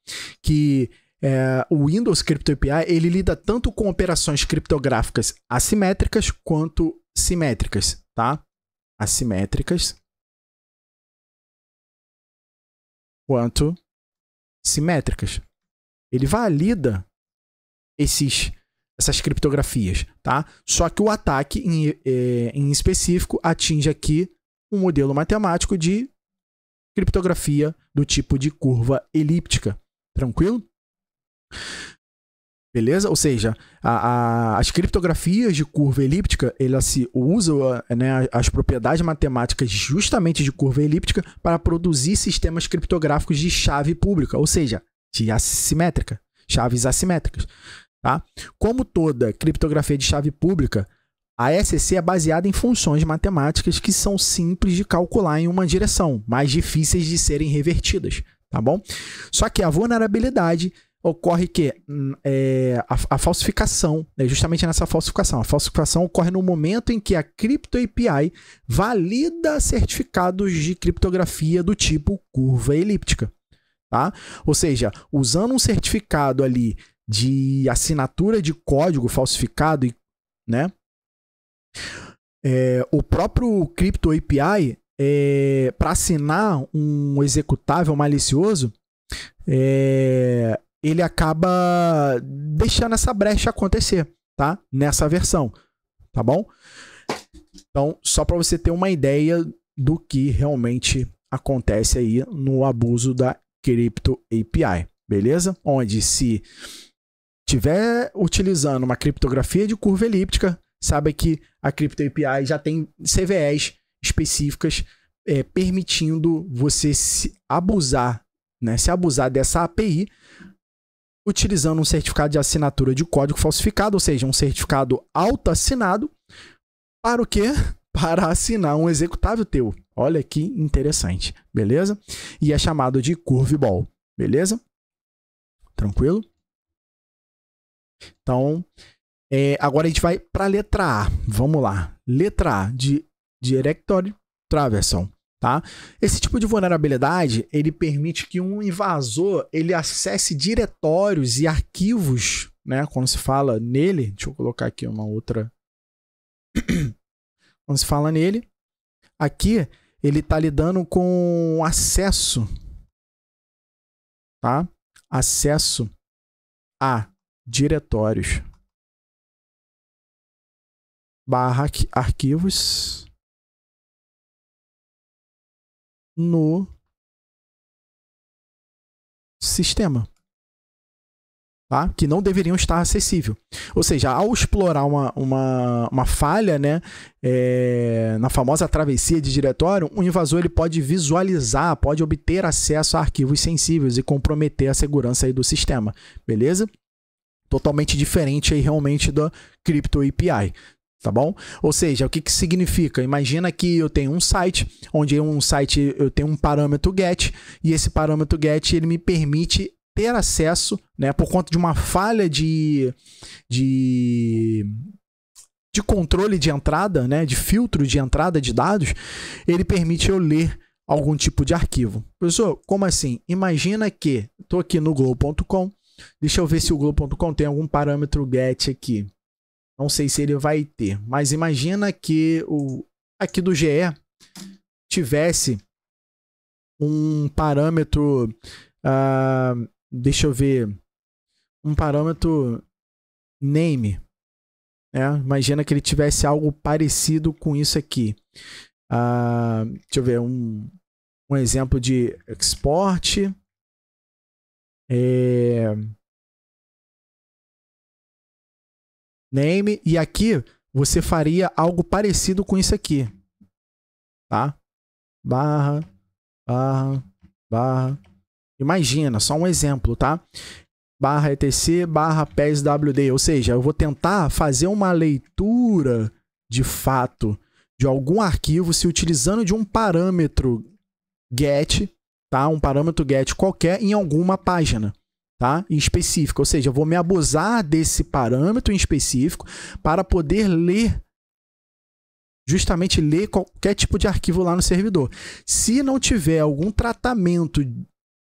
que é, o Windows Crypto API ele lida tanto com operações criptográficas assimétricas quanto simétricas, tá? Assimétricas quanto simétricas. Ele valida esses essas criptografias, tá? Só que o ataque em, é, em específico atinge aqui um modelo matemático de criptografia do tipo de curva elíptica. Tranquilo? Beleza? Ou seja, a, a, as criptografias de curva elíptica, elas se usam né, as propriedades matemáticas justamente de curva elíptica para produzir sistemas criptográficos de chave pública, ou seja, de assimétrica, chaves assimétricas. Tá? Como toda criptografia de chave pública, a SEC é baseada em funções matemáticas que são simples de calcular em uma direção, mas difíceis de serem revertidas, tá bom? Só que a vulnerabilidade ocorre que hum, é, a, a, falsificação, né, justamente nessa falsificação. A falsificação ocorre no momento em que a Crypto API valida certificados de criptografia do tipo curva elíptica. Tá? Ou seja, usando um certificado ali de assinatura de código falsificado, e, né? É, o próprio Crypto API, é, para assinar um executável malicioso, é, ele acaba deixando essa brecha acontecer, tá? Nessa versão, tá bom? Então, só para você ter uma ideia do que realmente acontece aí no abuso da Crypto API, beleza? Onde se tiver utilizando uma criptografia de curva elíptica, saiba que a Crypto API já tem CVEs específicas é, permitindo você se abusar, né, se abusar dessa API utilizando um certificado de assinatura de código falsificado, ou seja, um certificado autoassinado para o quê? Para assinar um executável teu. Olha que interessante, beleza? E é chamado de curveball, beleza? Tranquilo? Então, é, agora a gente vai para a letra A. Vamos lá. Letra A de Directory Traversal. Tá? Esse tipo de vulnerabilidade ele permite que um invasor ele acesse diretórios e arquivos, né? Quando se fala nele, deixa eu colocar aqui uma outra. Quando se fala nele, aqui ele está lidando com
acesso, tá? Acesso a diretórios barra arquivos no sistema, tá?
que não deveriam estar acessível. Ou seja, ao explorar uma, uma, uma falha né, é, na famosa travessia de diretório, o um invasor ele pode visualizar, pode obter acesso a arquivos sensíveis e comprometer a segurança aí do sistema, beleza? totalmente diferente aí realmente da Crypto API tá bom? Ou seja, o que, que significa? Imagina que eu tenho um site, onde um site eu tenho um parâmetro get e esse parâmetro get ele me permite ter acesso, né, por conta de uma falha de de de controle de entrada, né, de filtro de entrada de dados, ele permite eu ler algum tipo de arquivo. Professor, como assim? Imagina que estou aqui no globo.com Deixa eu ver se o Globo.com tem algum parâmetro get aqui. Não sei se ele vai ter, mas imagina que o aqui do GE tivesse um parâmetro, uh, deixa eu ver, um parâmetro name. Né? Imagina que ele tivesse algo parecido com isso aqui. Uh, deixa eu ver, um, um exemplo de export. É...
Name. E aqui você faria algo
parecido com isso aqui. Tá? Barra, barra, barra. Imagina, só um exemplo, tá? Barra etc, barra PESWD. Ou seja, eu vou tentar fazer uma leitura de fato de algum arquivo se utilizando de um parâmetro get tá? Um parâmetro get qualquer em alguma página, tá? Em específico, ou seja, eu vou me abusar desse parâmetro em específico para poder ler justamente ler qualquer tipo de arquivo lá no servidor. Se não tiver algum tratamento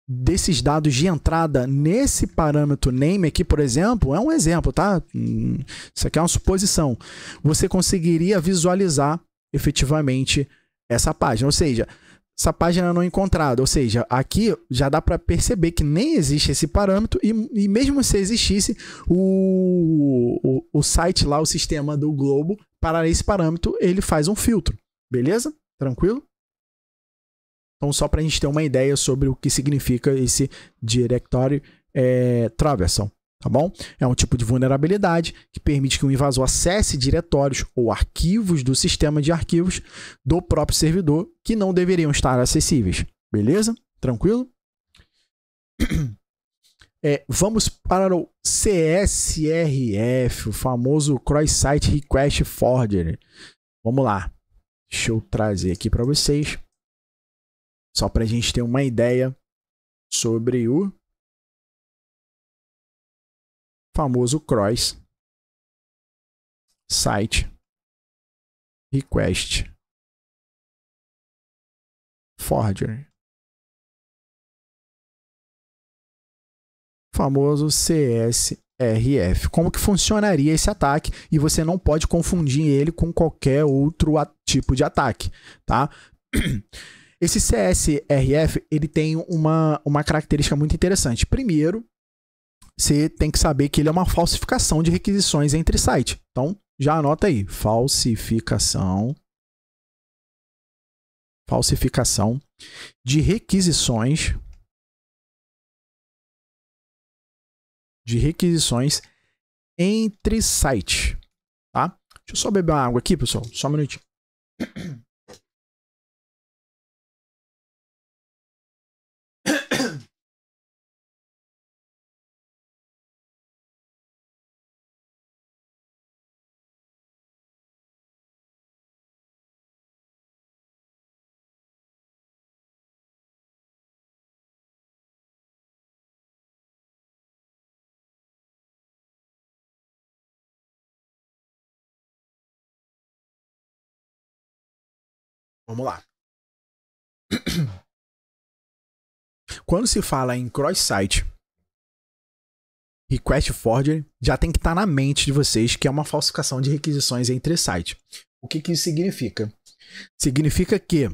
desses dados de entrada nesse parâmetro name aqui, por exemplo, é um exemplo, tá? Isso aqui é uma suposição. Você conseguiria visualizar efetivamente essa página, ou seja, essa página não é encontrada. Ou seja, aqui já dá para perceber que nem existe esse parâmetro e, e mesmo se existisse, o, o, o, site lá, o sistema do Globo, para esse parâmetro, ele faz um filtro. Beleza? Tranquilo? Então, só para a gente ter uma ideia sobre o que significa esse Directory é, Traversal tá bom? É um tipo de vulnerabilidade que permite que o invasor acesse diretórios ou arquivos do sistema de arquivos do próprio servidor que não deveriam estar acessíveis. Beleza? Tranquilo? É, vamos para o CSRF, o famoso Cross-Site Request forgery. Vamos lá. Deixa eu trazer aqui para vocês, só para a gente ter
uma ideia sobre o famoso cross site request forger Famoso CSRF.
Como que funcionaria esse ataque? E você não pode confundir ele com qualquer outro tipo de ataque, tá? Esse CSRF ele tem uma, uma característica muito interessante. Primeiro, você tem que saber que ele é uma falsificação de requisições entre site. Então, já anota aí, falsificação falsificação de
requisições de requisições entre site, tá? Deixa eu só beber uma água aqui, pessoal, só um minutinho. Vamos lá.
Quando se fala em cross-site, request forgery, já tem que estar tá na mente de vocês que é uma falsificação de requisições entre sites. O que, que isso significa? Significa que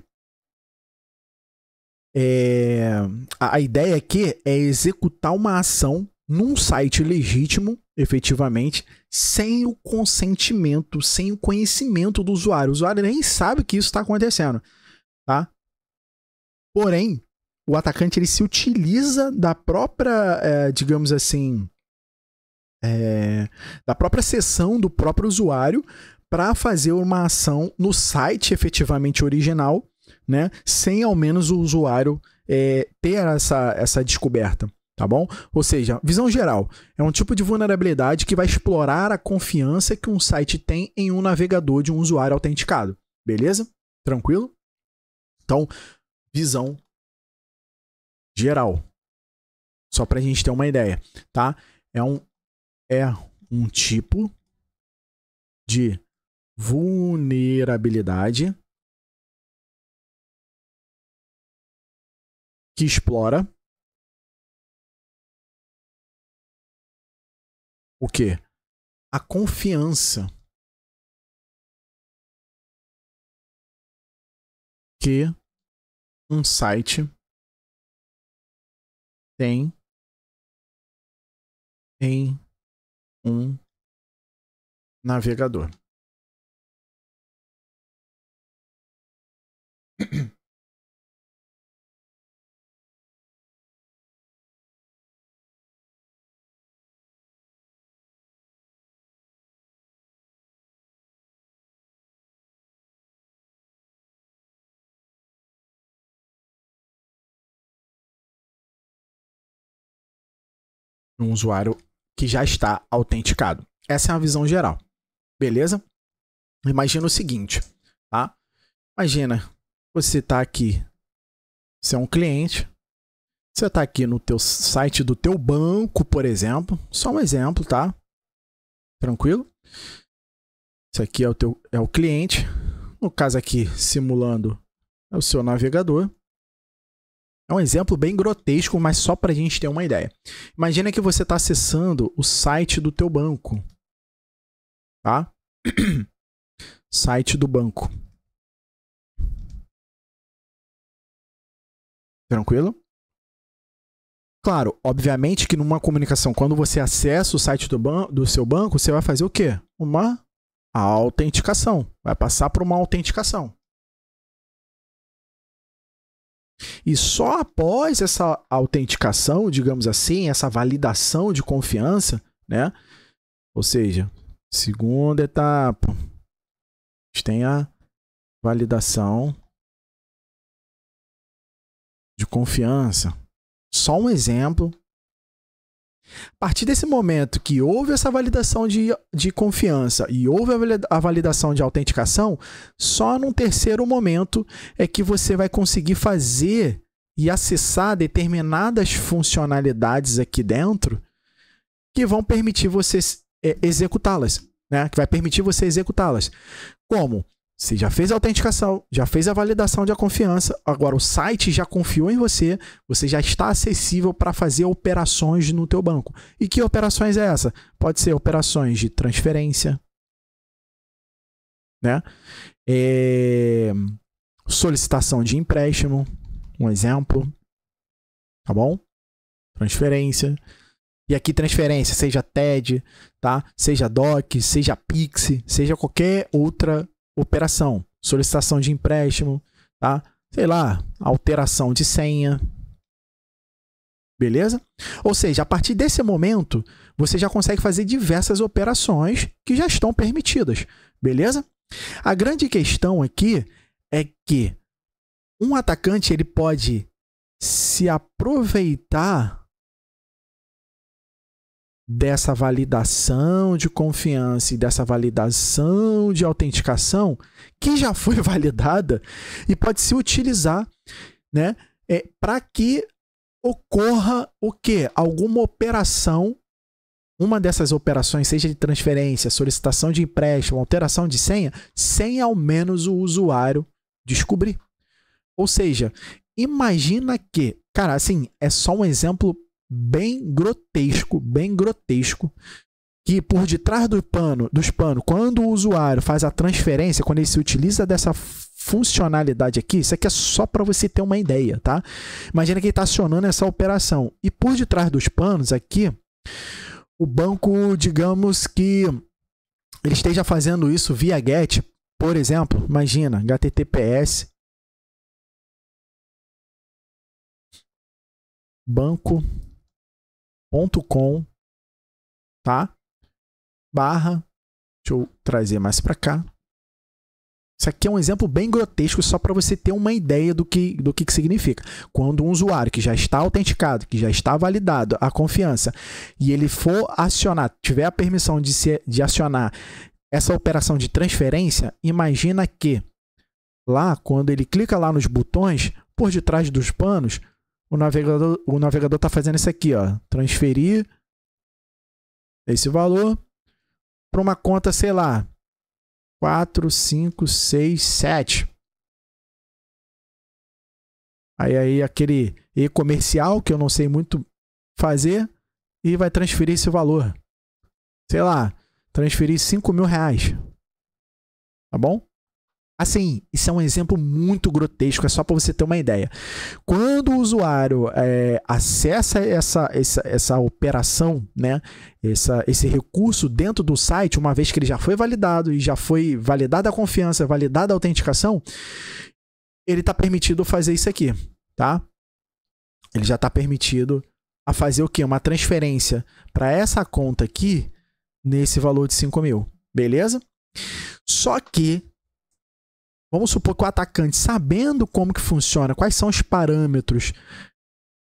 é, a ideia aqui é executar uma ação num site legítimo efetivamente, sem o consentimento, sem o conhecimento do usuário. O usuário nem sabe que isso está acontecendo, tá? Porém, o atacante ele se utiliza da própria, é, digamos assim, é, da própria sessão do próprio usuário para fazer uma ação no site efetivamente original, né? Sem ao menos o usuário é, ter essa, essa descoberta tá bom? Ou seja, visão geral, é um tipo de vulnerabilidade que vai explorar a confiança que um site tem em um navegador de um usuário autenticado, beleza? Tranquilo? Então, visão
geral. Só para a gente ter uma ideia, tá? É um, é um tipo de vulnerabilidade que explora o quê? A confiança que um site tem em um navegador. um usuário que já
está autenticado. Essa é a visão geral. Beleza? Imagina o seguinte, tá? Imagina, você tá aqui, você é um cliente, você está aqui no teu site do teu banco, por exemplo, só um exemplo, tá? Tranquilo? Isso aqui é o teu é o cliente, no caso aqui simulando é o seu navegador. É um exemplo bem grotesco, mas só para a gente ter uma ideia. Imagina que você está acessando o site do teu banco, tá? site do
banco. Tranquilo?
Claro, obviamente que numa comunicação, quando você acessa o site do, do seu banco, você vai fazer o quê? Uma autenticação. Vai passar por uma autenticação. E só após essa autenticação, digamos assim, essa validação de confiança, né? Ou seja, segunda etapa, a gente tem
a validação de
confiança. Só um exemplo a partir desse momento que houve essa validação de, de confiança e houve a validação de autenticação, só num terceiro momento é que você vai conseguir fazer e acessar determinadas funcionalidades aqui dentro que vão permitir você é, executá-las, né? que vai permitir você executá-las. Como? Você já fez a autenticação, já fez a validação de confiança, agora o site já confiou em você, você já está acessível para fazer operações no teu banco. E que operações é essa? Pode ser operações de transferência, né? É... Solicitação de empréstimo, um exemplo, tá bom? Transferência. E aqui transferência, seja TED, tá? Seja DOC, seja Pix, seja qualquer outra operação, solicitação de empréstimo, tá? Sei lá, alteração de senha. Beleza? Ou seja, a partir desse momento, você já consegue fazer diversas operações que já estão permitidas. Beleza? A grande questão aqui é que um atacante ele pode se aproveitar dessa validação de confiança e dessa validação de autenticação que já foi validada e pode se utilizar, né, é, para que ocorra o que alguma operação uma dessas operações, seja de transferência, solicitação de empréstimo, alteração de senha, sem ao menos o usuário descobrir. Ou seja, imagina que, cara, assim, é só um exemplo bem grotesco, bem grotesco, que por detrás do pano, dos panos, quando o usuário faz a transferência, quando ele se utiliza dessa funcionalidade aqui, isso aqui é só para você ter uma ideia, tá? Imagina que ele está acionando essa operação. E por detrás dos panos aqui, o banco, digamos que ele esteja fazendo isso via GET, por exemplo,
imagina, HTTPS banco .com,
tá? Barra, deixa eu trazer mais para cá. Isso aqui é um exemplo bem grotesco só para você ter uma ideia do que, do que, que significa. Quando um usuário que já está autenticado, que já está validado a confiança, e ele for acionar, tiver a permissão de, se, de acionar essa operação de transferência, imagina que lá, quando ele clica lá nos botões, por detrás dos panos, o navegador o navegador está fazendo isso aqui, ó, transferir esse valor para uma conta, sei lá, 4, 5, 6, 7. Aí, aí aquele e-comercial que eu não sei muito fazer e vai transferir esse valor. Sei lá, transferir 5 mil reais. Tá bom? Assim, isso é um exemplo muito grotesco, é só para você ter uma ideia. Quando o usuário é, acessa essa, essa, essa operação, né, essa, esse recurso dentro do site, uma vez que ele já foi validado e já foi validada a confiança, validada a autenticação, ele está permitido fazer isso aqui, tá? Ele já está permitido a fazer o quê? Uma transferência para essa conta aqui nesse valor de 5 mil, beleza? Só que Vamos supor que o atacante, sabendo como que funciona, quais são os parâmetros,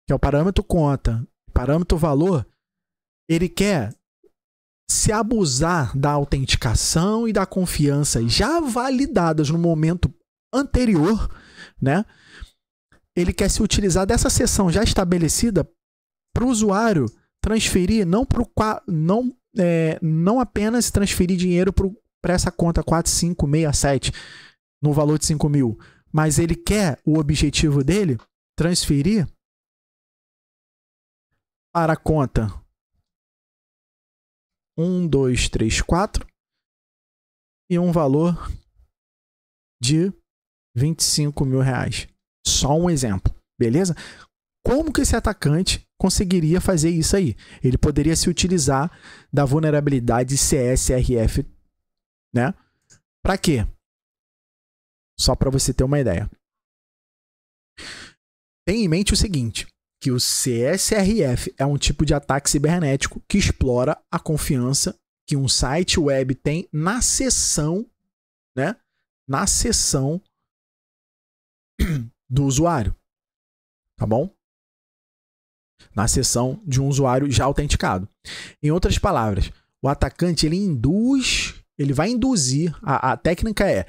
que é o parâmetro conta, parâmetro valor, ele quer se abusar da autenticação e da confiança já validadas no momento anterior, né? Ele quer se utilizar dessa sessão já estabelecida para o usuário transferir, não, pro, não, é, não apenas transferir dinheiro para essa conta 4567, no valor de 5 mil, mas ele quer o objetivo dele transferir
para a conta
1, 2, 3, 4 e um valor de 25 mil reais. Só um exemplo, beleza? Como que esse atacante conseguiria fazer isso aí? Ele poderia se utilizar da vulnerabilidade CSRF, né? Para quê? Só para você ter uma ideia. Tenha em mente o seguinte: que o CSRF é um tipo de ataque cibernético que explora a confiança que um site web tem na sessão, né? Na sessão do usuário. Tá bom? Na sessão de um usuário já autenticado. Em outras palavras, o atacante ele induz, ele vai induzir, a, a técnica é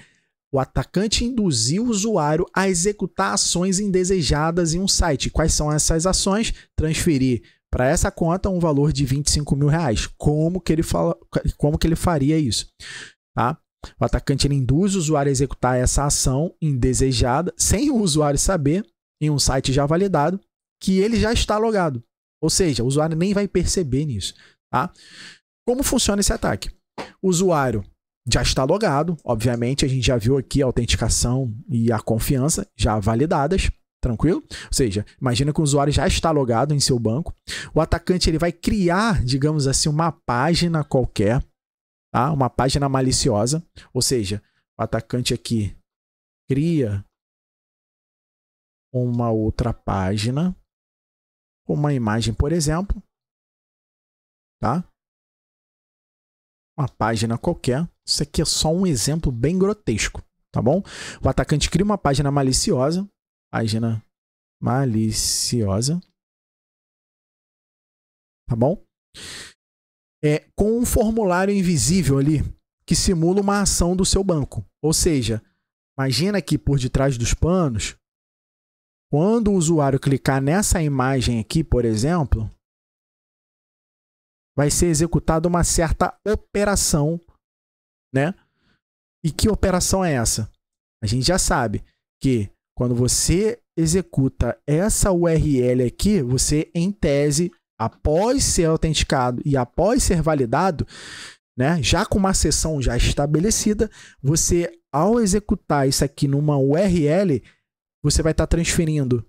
o atacante induziu o usuário a executar ações indesejadas em um site. Quais são essas ações? Transferir para essa conta um valor de 25 mil reais. Como que ele, fala, como que ele faria isso? Tá? O atacante induz o usuário a executar essa ação indesejada, sem o usuário saber, em um site já validado, que ele já está logado. Ou seja, o usuário nem vai perceber nisso. Tá? Como funciona esse ataque? O usuário já está logado. Obviamente, a gente já viu aqui a autenticação e a confiança já validadas. Tranquilo? Ou seja, imagina que o usuário já está logado em seu banco. O atacante ele vai criar, digamos assim, uma página qualquer, tá? uma página maliciosa. Ou seja, o atacante aqui cria uma outra página,
uma imagem, por exemplo, tá?
uma página qualquer. Isso aqui é só um exemplo bem grotesco, tá bom? O atacante cria uma página maliciosa, página maliciosa, tá bom? É, com um formulário invisível ali que simula uma ação do seu banco. Ou seja, imagina que por detrás dos panos, quando o usuário clicar nessa imagem aqui, por exemplo, vai ser executada uma certa operação, né? E que operação é essa? A gente já sabe que quando você executa essa URL aqui, você em tese, após ser autenticado e após ser validado, né, já com uma sessão já estabelecida, você ao executar isso aqui numa URL, você vai estar tá transferindo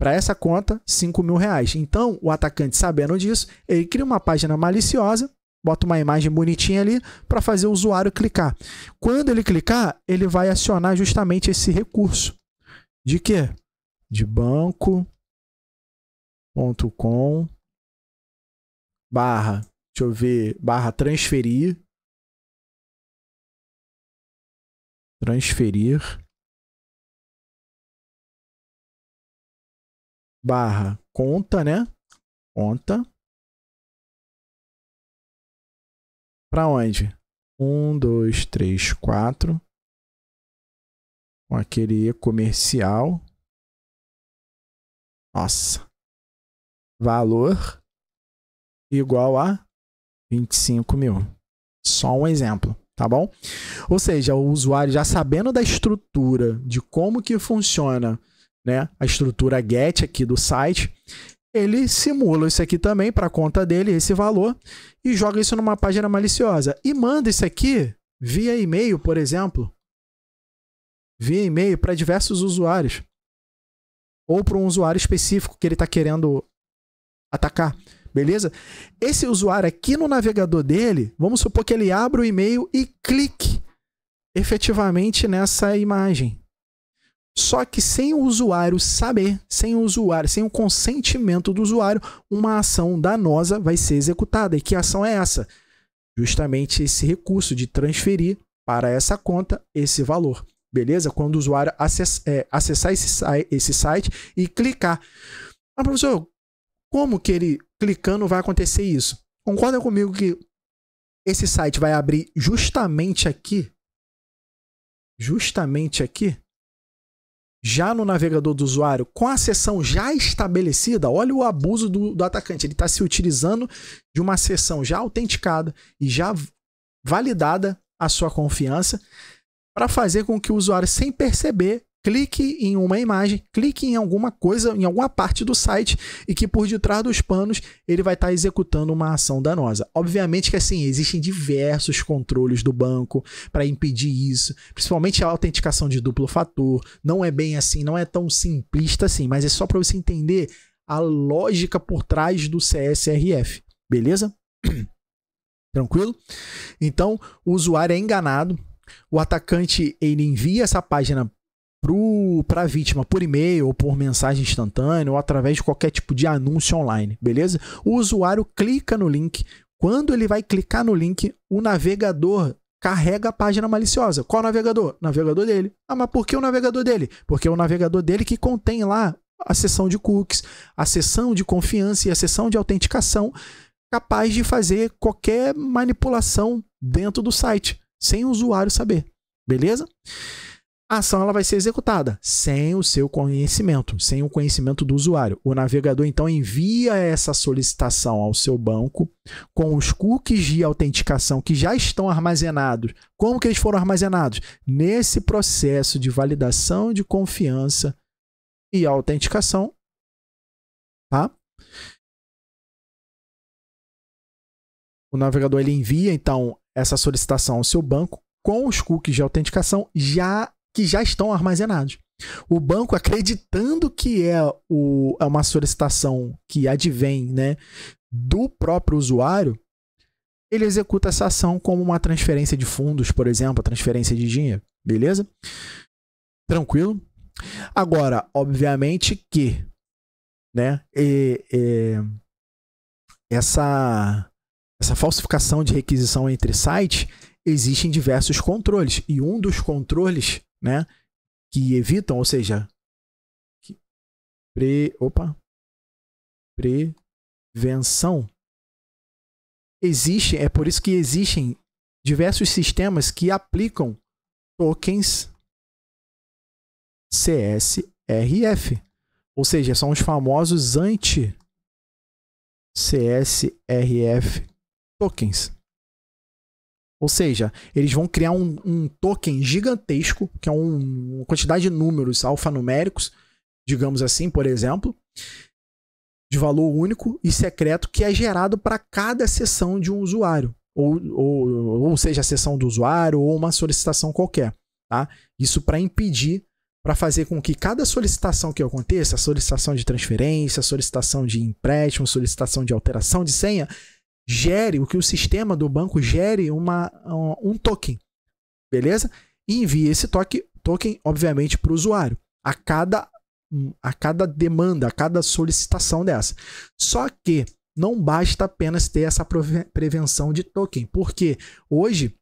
para essa conta, 5 mil reais. Então, o atacante, sabendo disso, ele cria uma página maliciosa, bota uma imagem bonitinha ali para fazer o usuário clicar. Quando ele clicar, ele vai acionar justamente esse recurso. De quê? De banco.com
barra, deixa eu ver, barra transferir. Transferir barra conta, né? Conta. Para onde? Um, dois, três, quatro. Com aquele E comercial.
Nossa. Valor igual a 25 mil. Só um exemplo, tá bom? Ou seja, o usuário já sabendo da estrutura, de como que funciona né, a estrutura GET aqui do site, ele simula isso aqui também para a conta dele, esse valor, e joga isso numa página maliciosa. E manda isso aqui via e-mail, por exemplo, via e-mail para diversos usuários. Ou para um usuário específico que ele está querendo atacar. Beleza? Esse usuário aqui no navegador dele, vamos supor que ele abra o e-mail e clique efetivamente nessa imagem. Só que sem o usuário saber, sem o usuário, sem o consentimento do usuário, uma ação danosa vai ser executada. E que ação é essa? Justamente esse recurso de transferir para essa conta esse valor. Beleza? Quando o usuário é, acessar esse, esse site e clicar. Mas, ah, professor, como que ele clicando vai acontecer isso? Concorda comigo que esse site vai abrir justamente aqui? Justamente aqui? já no navegador do usuário, com a sessão já estabelecida, olha o abuso do, do atacante. Ele está se utilizando de uma sessão já autenticada e já validada a sua confiança para fazer com que o usuário, sem perceber, clique em uma imagem, clique em alguma coisa, em alguma parte do site e que por detrás dos panos ele vai estar tá executando uma ação danosa. Obviamente que assim, existem diversos controles do banco para impedir isso, principalmente a autenticação de duplo fator. Não é bem assim, não é tão simplista assim, mas é só para você entender a lógica por trás do CSRF, beleza? Tranquilo? Então, o usuário é enganado, o atacante ele envia essa página para a vítima por e-mail ou por mensagem instantânea ou através de qualquer tipo de anúncio online, beleza? O usuário clica no link. Quando ele vai clicar no link, o navegador carrega a página maliciosa. Qual navegador? Navegador dele. Ah, mas por que o navegador dele? Porque é o navegador dele que contém lá a seção de cookies, a seção de confiança e a seção de autenticação capaz de fazer qualquer manipulação dentro do site, sem o usuário saber. Beleza? a ação ela vai ser executada sem o seu conhecimento, sem o conhecimento do usuário. O navegador então envia essa solicitação ao seu banco com os cookies de autenticação que já estão armazenados. Como que eles foram armazenados? Nesse processo de validação de confiança e autenticação, tá? O navegador ele envia então essa solicitação ao seu banco com os cookies de autenticação já que já estão armazenados. O banco, acreditando que é, o, é uma solicitação que advém né, do próprio usuário, ele executa essa ação como uma transferência de fundos, por exemplo, transferência de dinheiro, beleza? Tranquilo? Agora, obviamente que né, e, e, essa, essa falsificação de requisição entre sites existem diversos controles, e um dos controles né? Que evitam, ou seja, que pre,
opa, prevenção existe,
é por isso que existem diversos sistemas que aplicam tokens CSRF. Ou seja, são os famosos anti CSRF tokens. Ou seja, eles vão criar um, um token gigantesco, que é um, uma quantidade de números alfanuméricos, digamos assim, por exemplo, de valor único e secreto que é gerado para cada sessão de um usuário. Ou, ou, ou seja, a sessão do usuário ou uma solicitação qualquer. Tá? Isso para impedir, para fazer com que cada solicitação que aconteça, solicitação de transferência, solicitação de empréstimo, solicitação de alteração de senha, gere, o que o sistema do banco gere uma, um token, beleza? E envie esse toque, token, obviamente, para o usuário, a cada, hum, a cada demanda, a cada solicitação dessa. Só que não basta apenas ter essa prevenção de token, porque hoje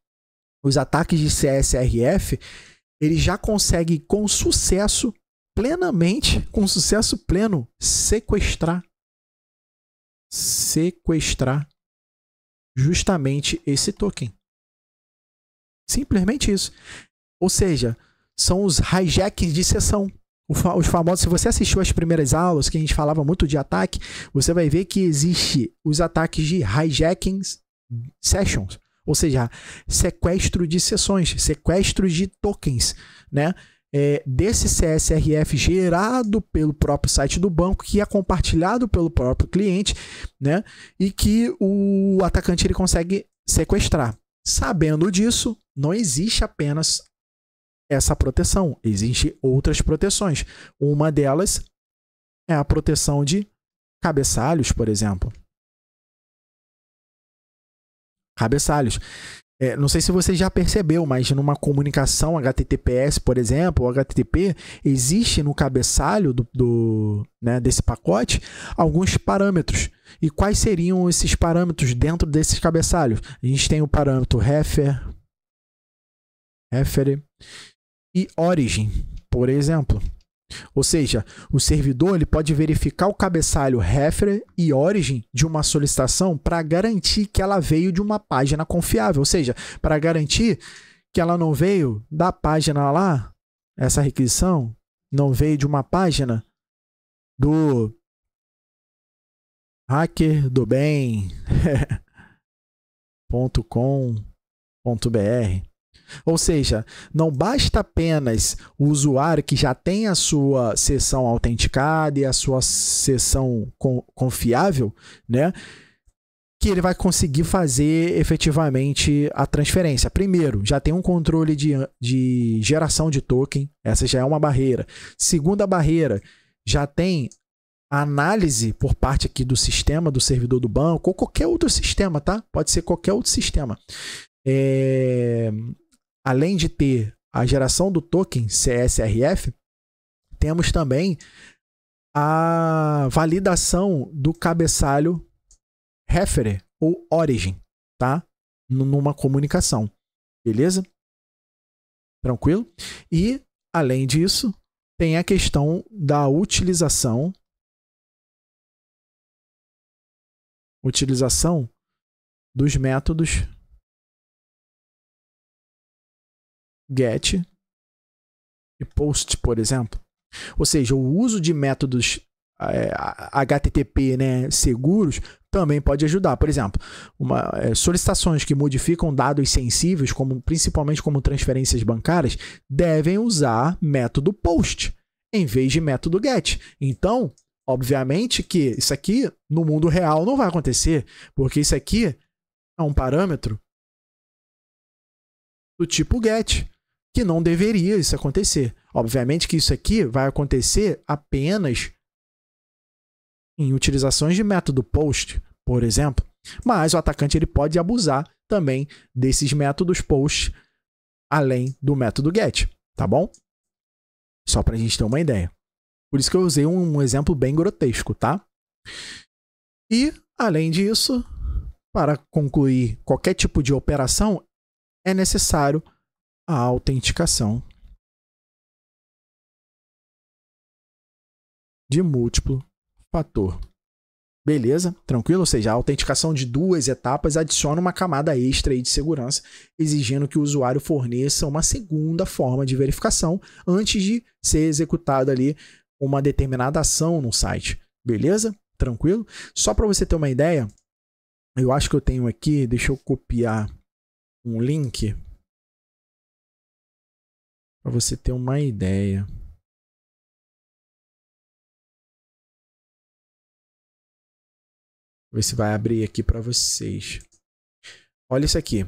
os ataques de CSRF ele já consegue com sucesso plenamente, com sucesso pleno, sequestrar sequestrar justamente esse token. Simplesmente isso. Ou seja, são os hijacks de sessão. Os famosos, se você assistiu às primeiras aulas que a gente falava muito de ataque, você vai ver que existe os ataques de hijackings sessions, ou seja, sequestro de sessões, sequestro de tokens, né? é, desse CSRF gerado pelo próprio site do banco, que é compartilhado pelo próprio cliente, né? E que o atacante ele consegue sequestrar. Sabendo disso, não existe apenas essa proteção, existem outras proteções. Uma delas é a proteção de cabeçalhos, por exemplo. Cabeçalhos. É, não sei se você já percebeu, mas numa comunicação HTTPS, por exemplo, ou HTTP, existe no cabeçalho do, do né, desse pacote alguns parâmetros. E quais seriam esses parâmetros dentro desses cabeçalhos? A gente tem o parâmetro refer, refer e origin, por exemplo. Ou seja, o servidor ele pode verificar o cabeçalho refer e origin de uma solicitação para garantir que ela veio de uma página confiável, ou seja, para garantir que ela não veio da página lá, essa requisição não veio de uma página do
hacker do bem.com.br.
Ou seja, não basta apenas o usuário que já tem a sua sessão autenticada e a sua sessão confiável, né? Que ele vai conseguir fazer efetivamente a transferência. Primeiro, já tem um controle de, de geração de token, essa já é uma barreira. Segunda barreira, já tem análise por parte aqui do sistema, do servidor do banco, ou qualquer outro sistema, tá? Pode ser qualquer outro sistema. É, além de ter a geração do token CSRF, temos também a validação do cabeçalho referer ou origin, tá? Numa comunicação, beleza? Tranquilo? E, além disso, tem a questão da utilização
utilização dos métodos get
e post, por exemplo. Ou seja, o uso de métodos é, eh, HTTP né, seguros também pode ajudar. Por exemplo, uma, é, solicitações que modificam dados sensíveis, como, principalmente como transferências bancárias, devem usar método POST em vez de método GET. Então, obviamente que isso aqui no mundo real não vai acontecer, porque isso aqui é um parâmetro do tipo GET que não deveria isso acontecer. Obviamente que isso aqui vai acontecer apenas em utilizações de método post, por exemplo, mas o atacante ele pode abusar também desses métodos post além do método get, tá bom? Só para a gente ter uma ideia. Por isso que eu usei um, exemplo bem grotesco, tá? E, além disso, para concluir qualquer tipo de operação, é necessário a autenticação
de múltiplo
fator. Beleza? Tranquilo? Ou seja, a autenticação de duas etapas adiciona uma camada extra aí de segurança, exigindo que o usuário forneça uma segunda forma de verificação antes de ser executada ali uma determinada ação no site. Beleza? Tranquilo? Só para você ter uma ideia, eu acho que eu tenho aqui, deixa
eu copiar um link para você ter uma ideia. Vou ver se vai abrir aqui para vocês.
Olha isso aqui.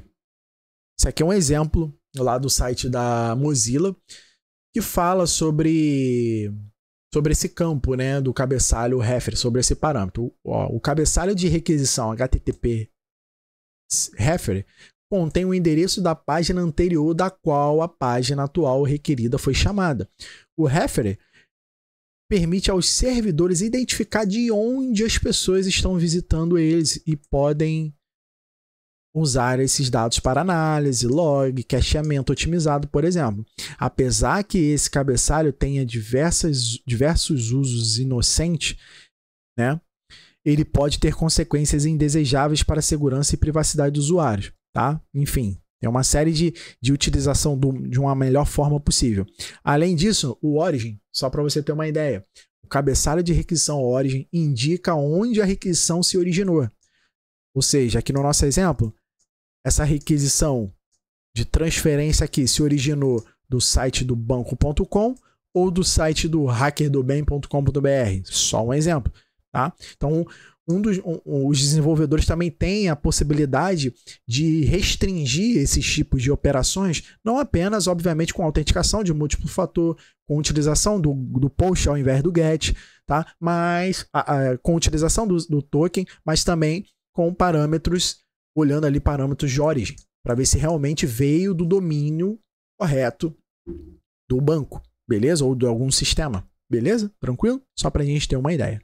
Isso aqui é um exemplo lá do site da Mozilla que fala sobre sobre esse campo, né, do cabeçalho refer, sobre esse parâmetro. Ó, o cabeçalho de requisição HTTP refer contém o endereço da página anterior da qual a página atual requerida foi chamada. O referer permite aos servidores identificar de onde as pessoas estão visitando eles e podem usar esses dados para análise, log, cacheamento otimizado, por exemplo. Apesar que esse cabeçalho tenha diversas, diversos usos inocentes, né? ele pode ter consequências indesejáveis para a segurança e privacidade dos usuários tá? Enfim, é uma série de, de utilização do, de uma melhor forma possível. Além disso, o Origin, só para você ter uma ideia, o cabeçalho de requisição Origin indica onde a requisição se originou. Ou seja, aqui no nosso exemplo, essa requisição de transferência aqui se originou do site do banco.com ou do site do hackerdobem.com.br. Só um exemplo, tá? Então, um dos um, os desenvolvedores também tem a possibilidade de restringir esses tipos de operações, não apenas, obviamente, com autenticação de múltiplo fator, com utilização do, do post ao invés do get, tá? Mas a, a, com utilização do, do token, mas também com parâmetros, olhando ali parâmetros de origem, para ver se realmente veio do domínio correto do banco, beleza? Ou de algum sistema, beleza? Tranquilo? Só para a gente ter uma ideia.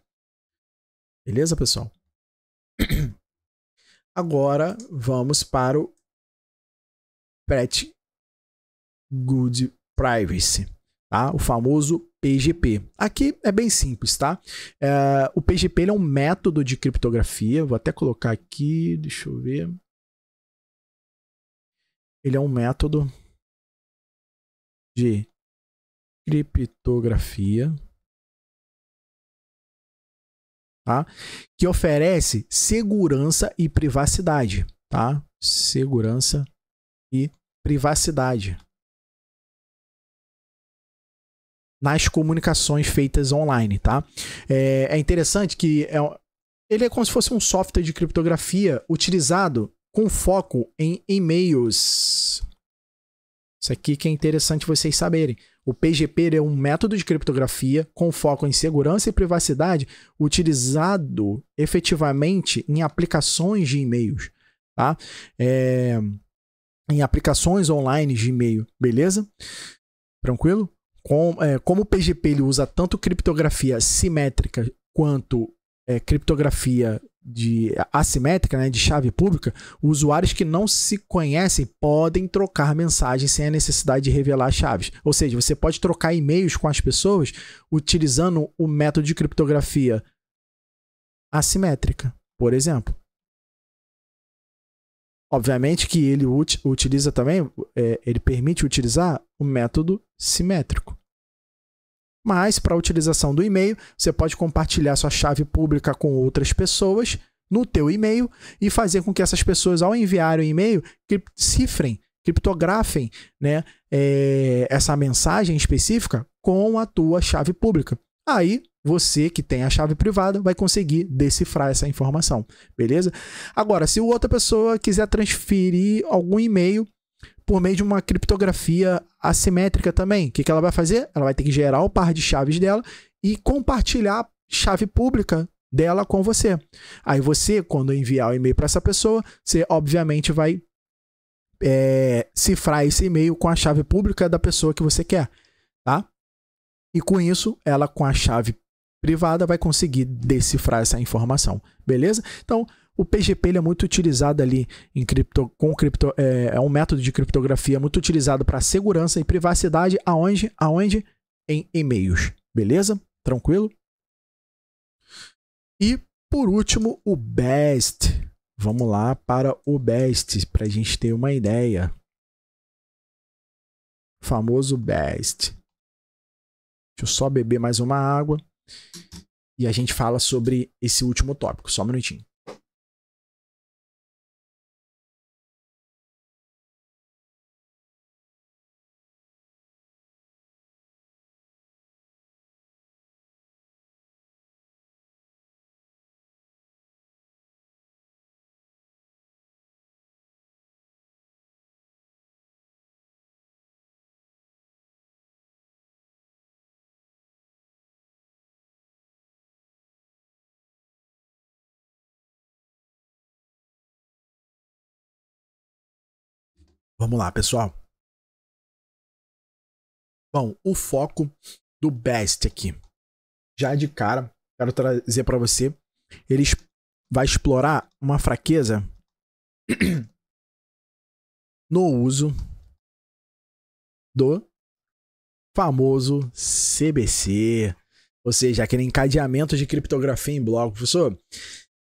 Beleza, pessoal? Agora vamos para o Pret Good Privacy, tá? o famoso PGP. Aqui é bem simples, tá? É, o PGP é um método de criptografia. Vou até colocar aqui, deixa eu ver.
Ele é um método de criptografia
tá? Que oferece segurança e privacidade, tá? Segurança e privacidade. Nas comunicações feitas online, tá? É, é interessante que é, ele é como se fosse um software de criptografia utilizado com foco em e-mails. Isso aqui que é interessante vocês saberem. O PGP é um método de criptografia com foco em segurança e privacidade utilizado efetivamente em aplicações de e-mails, tá? É, em aplicações online de e-mail, beleza? Tranquilo? Com, é, como o PGP ele usa tanto criptografia simétrica quanto é, criptografia de assimétrica, né, de chave pública, usuários que não se conhecem podem trocar mensagens sem a necessidade de revelar chaves. Ou seja, você pode trocar e-mails com as pessoas utilizando o método de criptografia assimétrica, por exemplo. Obviamente que ele utiliza também, é, ele permite utilizar o método simétrico. Mas para a utilização do e-mail, você pode compartilhar sua chave pública com outras pessoas no teu e-mail e fazer com que essas pessoas, ao enviar o e-mail, cifrem, criptografem né, é, essa mensagem específica com a tua chave pública. Aí você que tem a chave privada vai conseguir decifrar essa informação, beleza? Agora, se outra pessoa quiser transferir algum e-mail por meio de uma criptografia assimétrica também. O que, que ela vai fazer? Ela vai ter que gerar o par de chaves dela e compartilhar chave pública dela com você. Aí você, quando enviar o e-mail para essa pessoa, você obviamente vai é, cifrar esse e-mail com a chave pública da pessoa que você quer, tá? E com isso, ela com a chave privada vai conseguir decifrar essa informação, beleza? Então, o PGP ele é muito utilizado ali em cripto, com cripto, é, é um método de criptografia muito utilizado para segurança e privacidade aonde, aonde em e-mails, beleza? Tranquilo? E por último, o BEST. Vamos lá para o BEST para a gente ter uma ideia. O famoso
BEST. Deixa eu só beber mais uma água e a gente fala sobre esse último tópico. Só um minutinho. Vamos lá, pessoal.
Bom, o foco do Best aqui. Já de cara, quero trazer para você, ele vai explorar uma fraqueza
no uso do
famoso CBC, ou seja, aquele encadeamento de criptografia em bloco. Professor,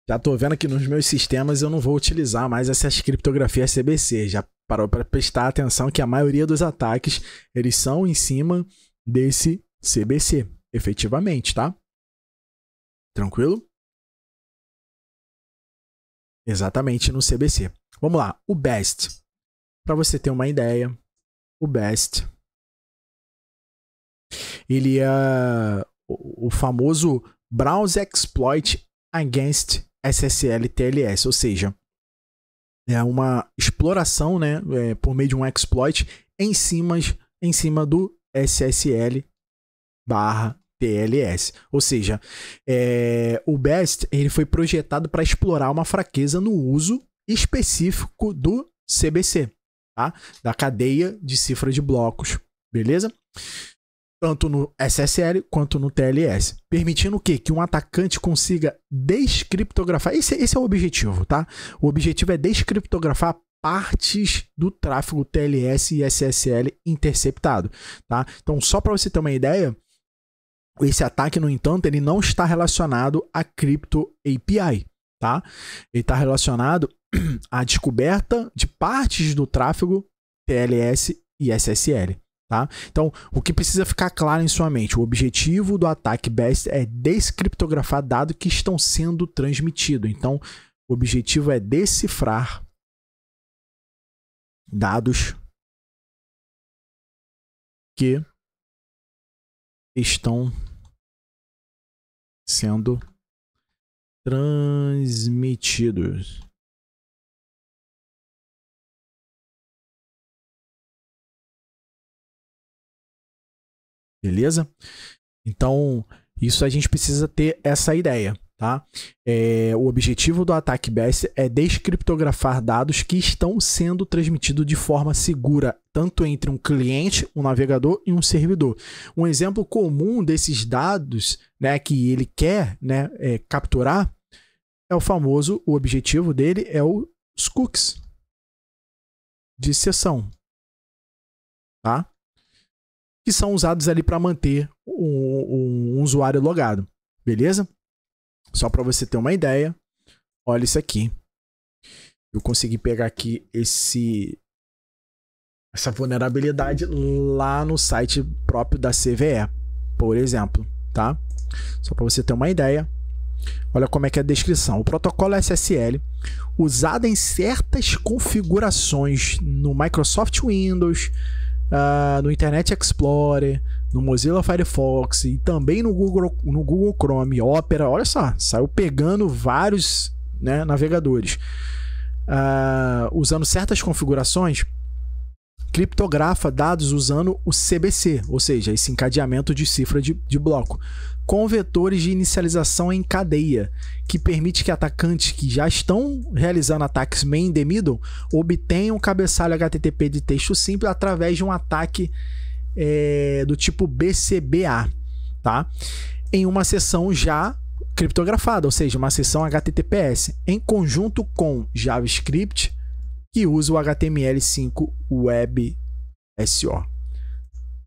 já estou vendo que nos meus sistemas eu não vou utilizar mais essas criptografias CBC, já parou para prestar atenção que a maioria dos ataques eles são em cima desse CBC, efetivamente, tá?
Tranquilo? Exatamente no CBC. Vamos
lá, o best. Para você ter uma ideia, o best ele é o famoso browse exploit against SSL TLS, ou seja, é uma exploração, né, é, por meio de um exploit em cima, em cima do SSL barra TLS. Ou seja, é, o BEST ele foi projetado para explorar uma fraqueza no uso específico do CBC, tá? da cadeia de cifra de blocos, beleza? tanto no SSL quanto no TLS, permitindo o quê? Que um atacante consiga descriptografar. Esse, esse é o objetivo, tá? O objetivo é descriptografar partes do tráfego TLS e SSL interceptado, tá? Então, só para você ter uma ideia, esse ataque, no entanto, ele não está relacionado a crypto API, tá? Ele está relacionado à descoberta de partes do tráfego TLS e SSL. Tá? Então, o que precisa ficar claro em sua mente: o objetivo do ataque BEST é descriptografar dados que estão sendo transmitidos. Então, o objetivo é decifrar
dados que estão sendo transmitidos.
Beleza? Então, isso a gente precisa ter essa ideia. Tá? É, o objetivo do ataque BS é descriptografar dados que estão sendo transmitidos de forma segura, tanto entre um cliente, um navegador e um servidor. Um exemplo comum desses dados né, que ele quer né, é, capturar é o famoso, o objetivo dele é os cookies
de sessão. Tá?
que são usados ali para manter um, um, usuário logado, beleza? Só para você ter uma ideia, olha isso aqui. Eu consegui pegar aqui esse essa vulnerabilidade lá no site próprio da CVE, por exemplo, tá? Só para você ter uma ideia. Olha como é que é a descrição. O protocolo SSL, usado em certas configurações no Microsoft Windows, uh, no Internet Explorer, no Mozilla Firefox e também no Google, no Google Chrome, Opera. Olha só, saiu pegando vários né, navegadores. Uh, usando certas configurações, criptografa dados usando o CBC, ou seja, esse encadeamento de cifra de, de bloco, com vetores de inicialização em cadeia, que permite que atacantes que já estão realizando ataques main the middle obtenham cabeçalho HTTP de texto simples através de um ataque é, do tipo BCBA, tá? Em uma sessão já criptografada, ou seja, uma sessão HTTPS, em conjunto com JavaScript, que usa o HTML5 Web SO.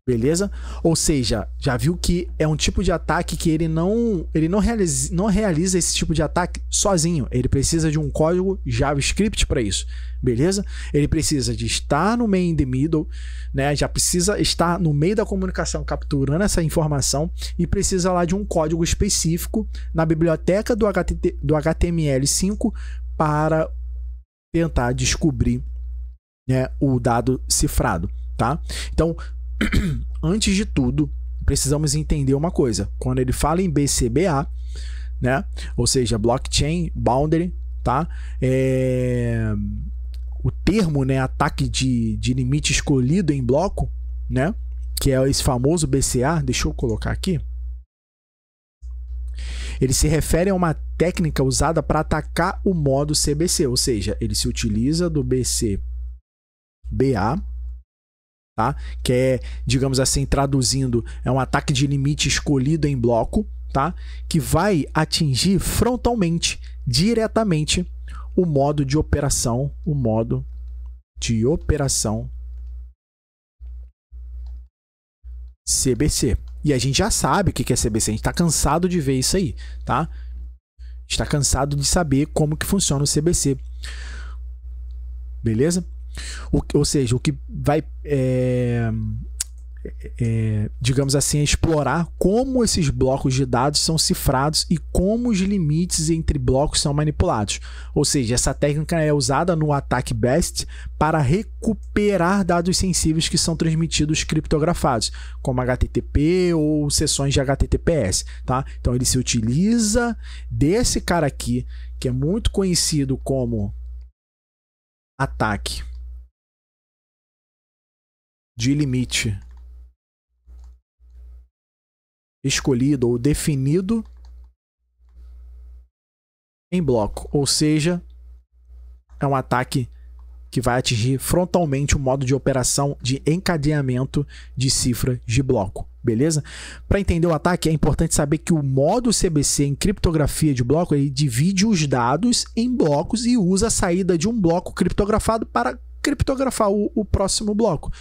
Beleza? Ou seja, já viu que é um tipo de ataque que ele não, ele não, realiza, não realiza esse tipo de ataque sozinho. Ele precisa de um código JavaScript para isso. Beleza? Ele precisa de estar no meio in the middle, né? Já precisa estar no meio da comunicação capturando essa informação e precisa lá de um código específico na biblioteca do, do HTML5 para tentar descobrir né, o dado cifrado, tá? Então, antes de tudo, precisamos entender uma coisa. Quando ele fala em BCBA, né? Ou seja, blockchain, boundary, tá? É... O termo, né, ataque de, de limite escolhido em bloco, né? Que é esse famoso BCA. Deixa eu colocar aqui. Eles se referem a uma técnica usada para atacar o modo CBC, ou seja, ele se utiliza do BC BA, tá? Que é, digamos assim, traduzindo, é um ataque de limite escolhido em bloco, tá? Que vai atingir frontalmente, diretamente o modo de operação, o modo de operação CBC. E a gente já sabe o que é CBC, a gente tá cansado de ver isso aí, tá? A gente tá cansado de saber como que funciona o CBC. Beleza? O, ou seja, o que vai. É, é, digamos assim, explorar como esses blocos de dados são cifrados e como os limites entre blocos são manipulados. Ou seja, essa técnica é usada no ataque BEST para recuperar dados sensíveis que são transmitidos criptografados, como HTTP ou sessões de HTTPS. Tá? Então ele se utiliza desse cara aqui, que é muito conhecido como
ataque de limite
escolhido ou definido em bloco, ou seja, é um ataque que vai atingir frontalmente o modo de operação de encadeamento de cifra de bloco, beleza? Para entender o ataque é importante saber que o modo CBC em criptografia de bloco ele divide os dados em blocos e usa a saída de um bloco criptografado para criptografar o, o próximo bloco,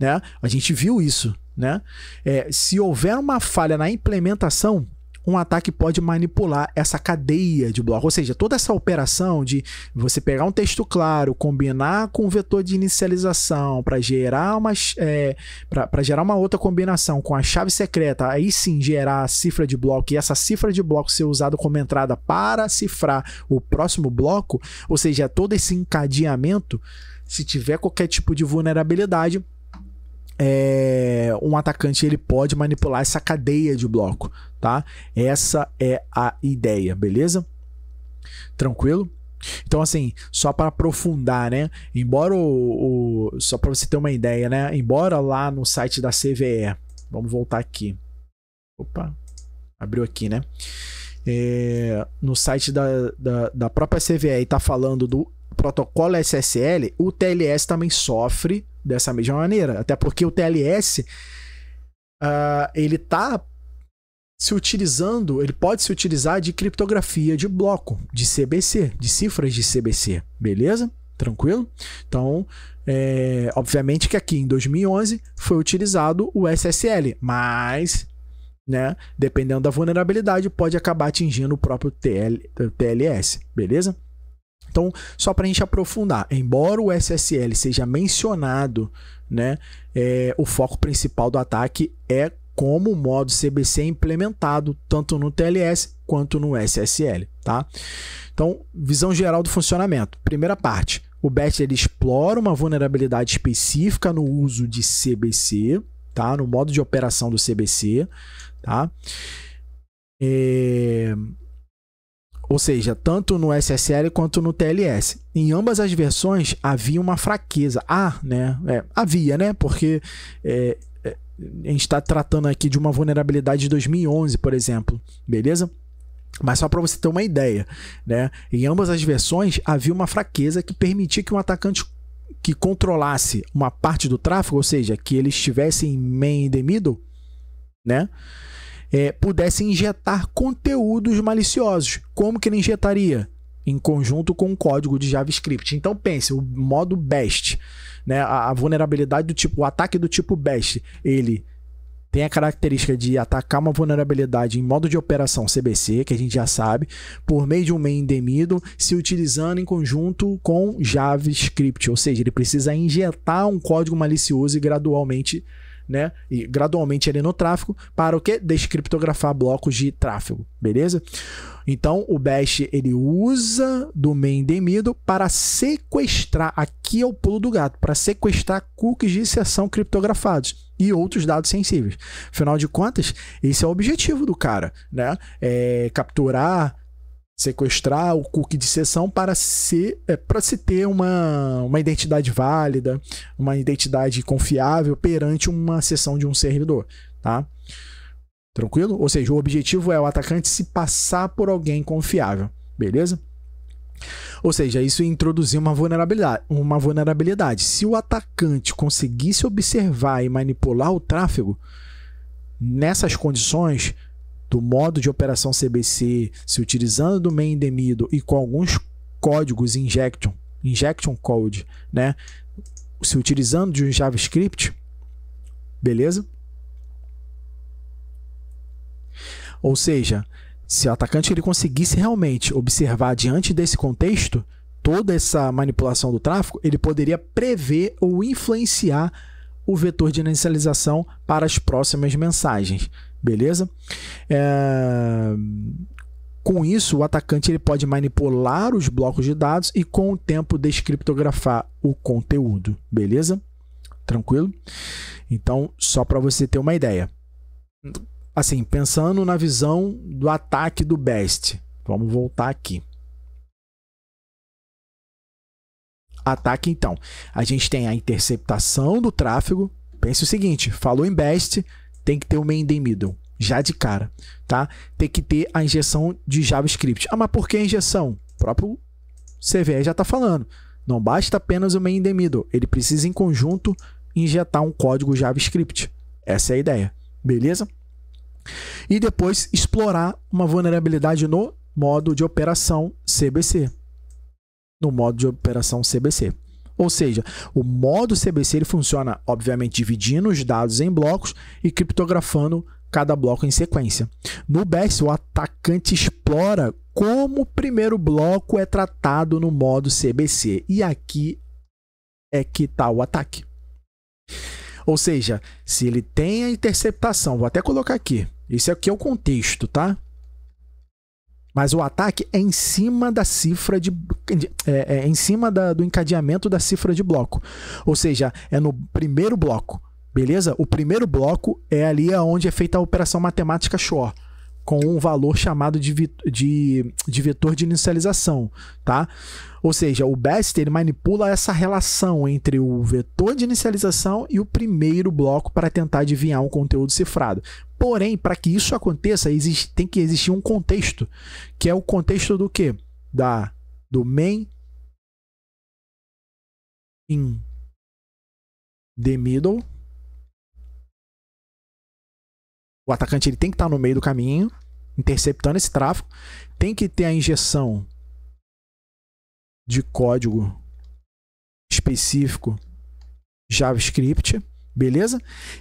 né? A gente viu isso né? É, se houver uma falha na implementação, um ataque pode manipular essa cadeia de bloco. Ou seja, toda essa operação de você pegar um texto claro, combinar com o vetor de inicialização para gerar uma é, para gerar uma outra combinação com a chave secreta, aí sim gerar a cifra de bloco e essa cifra de bloco ser usada como entrada para cifrar o próximo bloco, ou seja, todo esse encadeamento, se tiver qualquer tipo de vulnerabilidade, é, um atacante ele pode manipular essa cadeia de bloco, tá? Essa é a ideia, beleza? Tranquilo? Então, assim, só para aprofundar, né? Embora o, o só para você ter uma ideia, né? Embora lá no site da CVE, vamos voltar aqui. Opa, abriu aqui, né? É, no site da, da, da própria CVE está falando do protocolo SSL, o TLS também sofre dessa mesma maneira. Até porque o TLS, uh, ah, ele tá se utilizando, ele pode se utilizar de criptografia de bloco, de CBC, de cifras de CBC, beleza? Tranquilo? Então, é, obviamente que aqui em 2011 foi utilizado o SSL, mas, né, dependendo da vulnerabilidade, pode acabar atingindo o próprio TL, TLS, beleza? Então, só para a gente aprofundar, embora o SSL seja mencionado, né, é, o foco principal do ataque é como o modo CBC é implementado tanto no TLS quanto no SSL, tá? Então, visão geral do funcionamento. Primeira parte, o batch ele explora uma vulnerabilidade específica no uso de CBC, tá? No modo de operação do CBC, tá? É ou seja, tanto no SSL quanto no TLS. Em ambas as versões havia uma fraqueza. Ah, né? É, havia, né? Porque é, é a gente está tratando aqui de uma vulnerabilidade de 2011, por exemplo, beleza? Mas só para você ter uma ideia, né? Em ambas as versões havia uma fraqueza que permitia que um atacante que controlasse uma parte do tráfego, ou seja, que ele estivesse em main e the middle, né? é, pudesse injetar conteúdos maliciosos. Como que ele injetaria? Em conjunto com o um código de JavaScript. Então pense, o modo best, né, a, a vulnerabilidade do tipo, o ataque do tipo best, ele tem a característica de atacar uma vulnerabilidade em modo de operação CBC, que a gente já sabe, por meio de um main endemido, se utilizando em conjunto com JavaScript, ou seja, ele precisa injetar um código malicioso e gradualmente né? E gradualmente ele no tráfego, para o que? Descriptografar blocos de tráfego, beleza? Então, o Bash ele usa do main demido para sequestrar, aqui é o pulo do gato, para sequestrar cookies de sessão criptografados e outros dados sensíveis. Afinal de contas, esse é o objetivo do cara, né? É capturar sequestrar o cookie de sessão para se, é, para se ter uma, uma identidade válida, uma identidade confiável perante uma sessão de um servidor, tá? Tranquilo? Ou seja, o objetivo é o atacante se passar por alguém confiável, beleza? Ou seja, isso introduzir uma vulnerabilidade, uma vulnerabilidade. Se o atacante conseguisse observar e manipular o tráfego, nessas condições, do modo de operação CBC, se utilizando do main endemido e com alguns códigos injection, injection code, né? Se utilizando de um JavaScript, beleza? Ou seja, se o atacante ele conseguisse realmente observar diante desse contexto toda essa manipulação do tráfego, ele poderia prever ou influenciar o vetor de inicialização para as próximas mensagens. Beleza? É... Com isso, o atacante ele pode manipular os blocos de dados e, com o tempo, descriptografar o conteúdo. Beleza? Tranquilo? Então, só para você ter uma ideia. Assim, pensando na visão do ataque do Best. Vamos voltar aqui. Ataque, então. A gente tem a interceptação do tráfego. Pense o seguinte: falou em Best, tem que ter o main day middle, já de cara, tá? Tem que ter a injeção de JavaScript. Ah, mas por que a injeção? O próprio CVE já está falando. Não basta apenas o main day middle, ele precisa em conjunto injetar um código JavaScript. Essa é a ideia, beleza? E depois explorar uma vulnerabilidade no modo de operação CBC. No modo de operação CBC. Ou seja, o modo CBC ele funciona, obviamente, dividindo os dados em blocos e criptografando cada bloco em sequência. No BES, o atacante explora como o primeiro bloco é tratado no modo CBC. E aqui é que está o ataque. Ou seja, se ele tem a interceptação, vou até colocar aqui. Isso aqui é o contexto, tá? Mas o ataque é em cima da cifra de. É, é em cima da, do encadeamento da cifra de bloco. Ou seja, é no primeiro bloco. Beleza? O primeiro bloco é ali onde é feita a operação matemática Shor com um valor chamado de, de, de vetor de inicialização, tá? Ou seja, o BEST ele manipula essa relação entre o vetor de inicialização e o primeiro bloco para tentar adivinhar um conteúdo cifrado. Porém, para que isso aconteça, existe, tem que existir um contexto, que é o contexto do quê? Da do main
in the middle.
O atacante ele tem que estar tá no meio do caminho, interceptando esse tráfego, tem que ter a injeção de código específico JavaScript, beleza?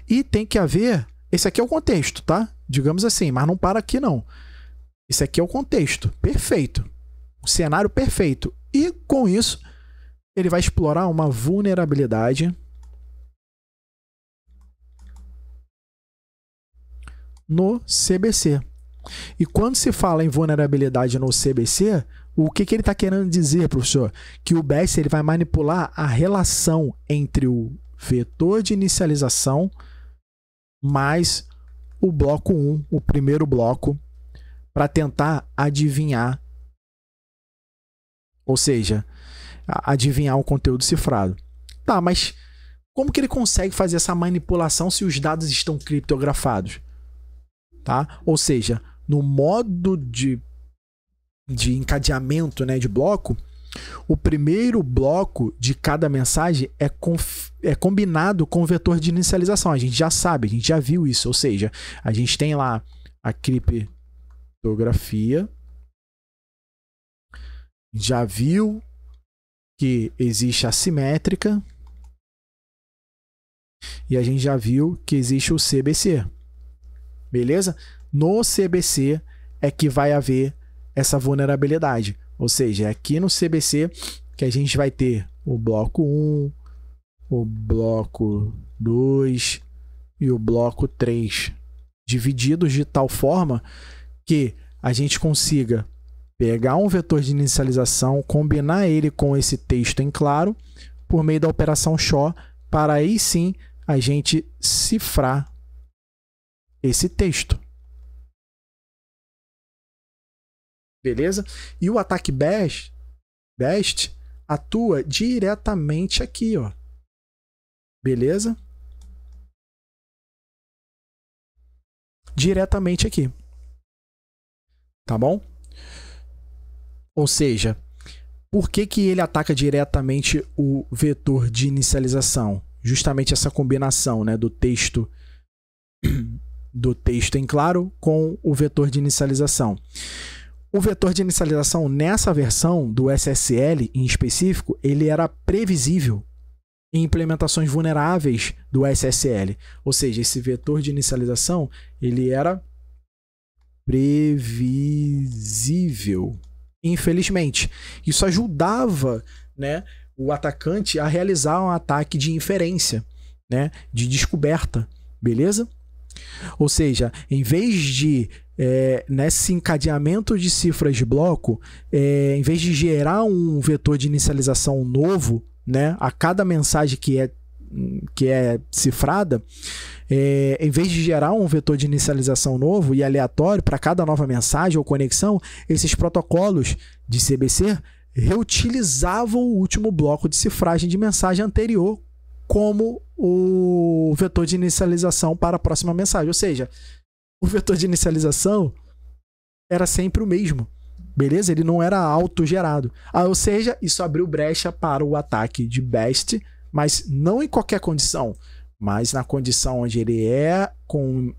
E tem que haver esse aqui é o contexto, tá? Digamos assim, mas não para aqui não. Esse aqui é o contexto, perfeito. O cenário perfeito. E com isso, ele vai explorar uma vulnerabilidade no CBC. E quando se fala em vulnerabilidade no CBC, o que, que ele está querendo dizer, professor? Que o BES ele vai manipular a relação entre o vetor de inicialização mais o bloco 1, um, o primeiro bloco, para tentar adivinhar. Ou seja, adivinhar o conteúdo cifrado. Tá, mas como que ele consegue fazer essa manipulação se os dados estão criptografados? Tá? Ou seja, no modo de, de encadeamento né, de bloco, o primeiro bloco de cada mensagem é, é combinado com o vetor de inicialização. A gente já sabe, a gente já viu isso. Ou seja, a gente tem lá a criptografia. Já viu que existe a
simétrica.
E a gente já viu que existe o CBC. Beleza? No CBC é que vai haver essa vulnerabilidade. Ou seja, é aqui no CBC que a gente vai ter o bloco 1, o bloco 2 e o bloco 3 divididos de tal forma que a gente consiga pegar um vetor de inicialização, combinar ele com esse texto em claro por meio da operação SHO, para aí sim a gente cifrar
esse texto. Beleza? E o ataque best, best atua diretamente aqui, ó. Beleza?
Diretamente aqui. Tá bom? Ou seja, por que, que ele ataca diretamente o vetor de inicialização? Justamente essa combinação né, do texto do texto em claro com o vetor de inicialização. O vetor de inicialização nessa versão do SSL em específico, ele era previsível em implementações vulneráveis do SSL, ou seja, esse vetor de inicialização, ele era previsível. Infelizmente, isso ajudava, né, o atacante a realizar um ataque de inferência, né, de descoberta, beleza? Ou seja, em vez de é, nesse encadeamento de cifras de bloco, é, em vez de gerar um vetor de inicialização novo, né, a cada mensagem que é, que é cifrada, é, em vez de gerar um vetor de inicialização novo e aleatório para cada nova mensagem ou conexão, esses protocolos de CBC reutilizavam o último bloco de cifragem de mensagem anterior como o vetor de inicialização para a próxima mensagem. Ou seja, o vetor de inicialização era sempre o mesmo. Beleza? Ele não era autogerado. Ah, ou seja, isso abriu brecha para o ataque de Best, mas não em qualquer condição, mas na condição onde ele é com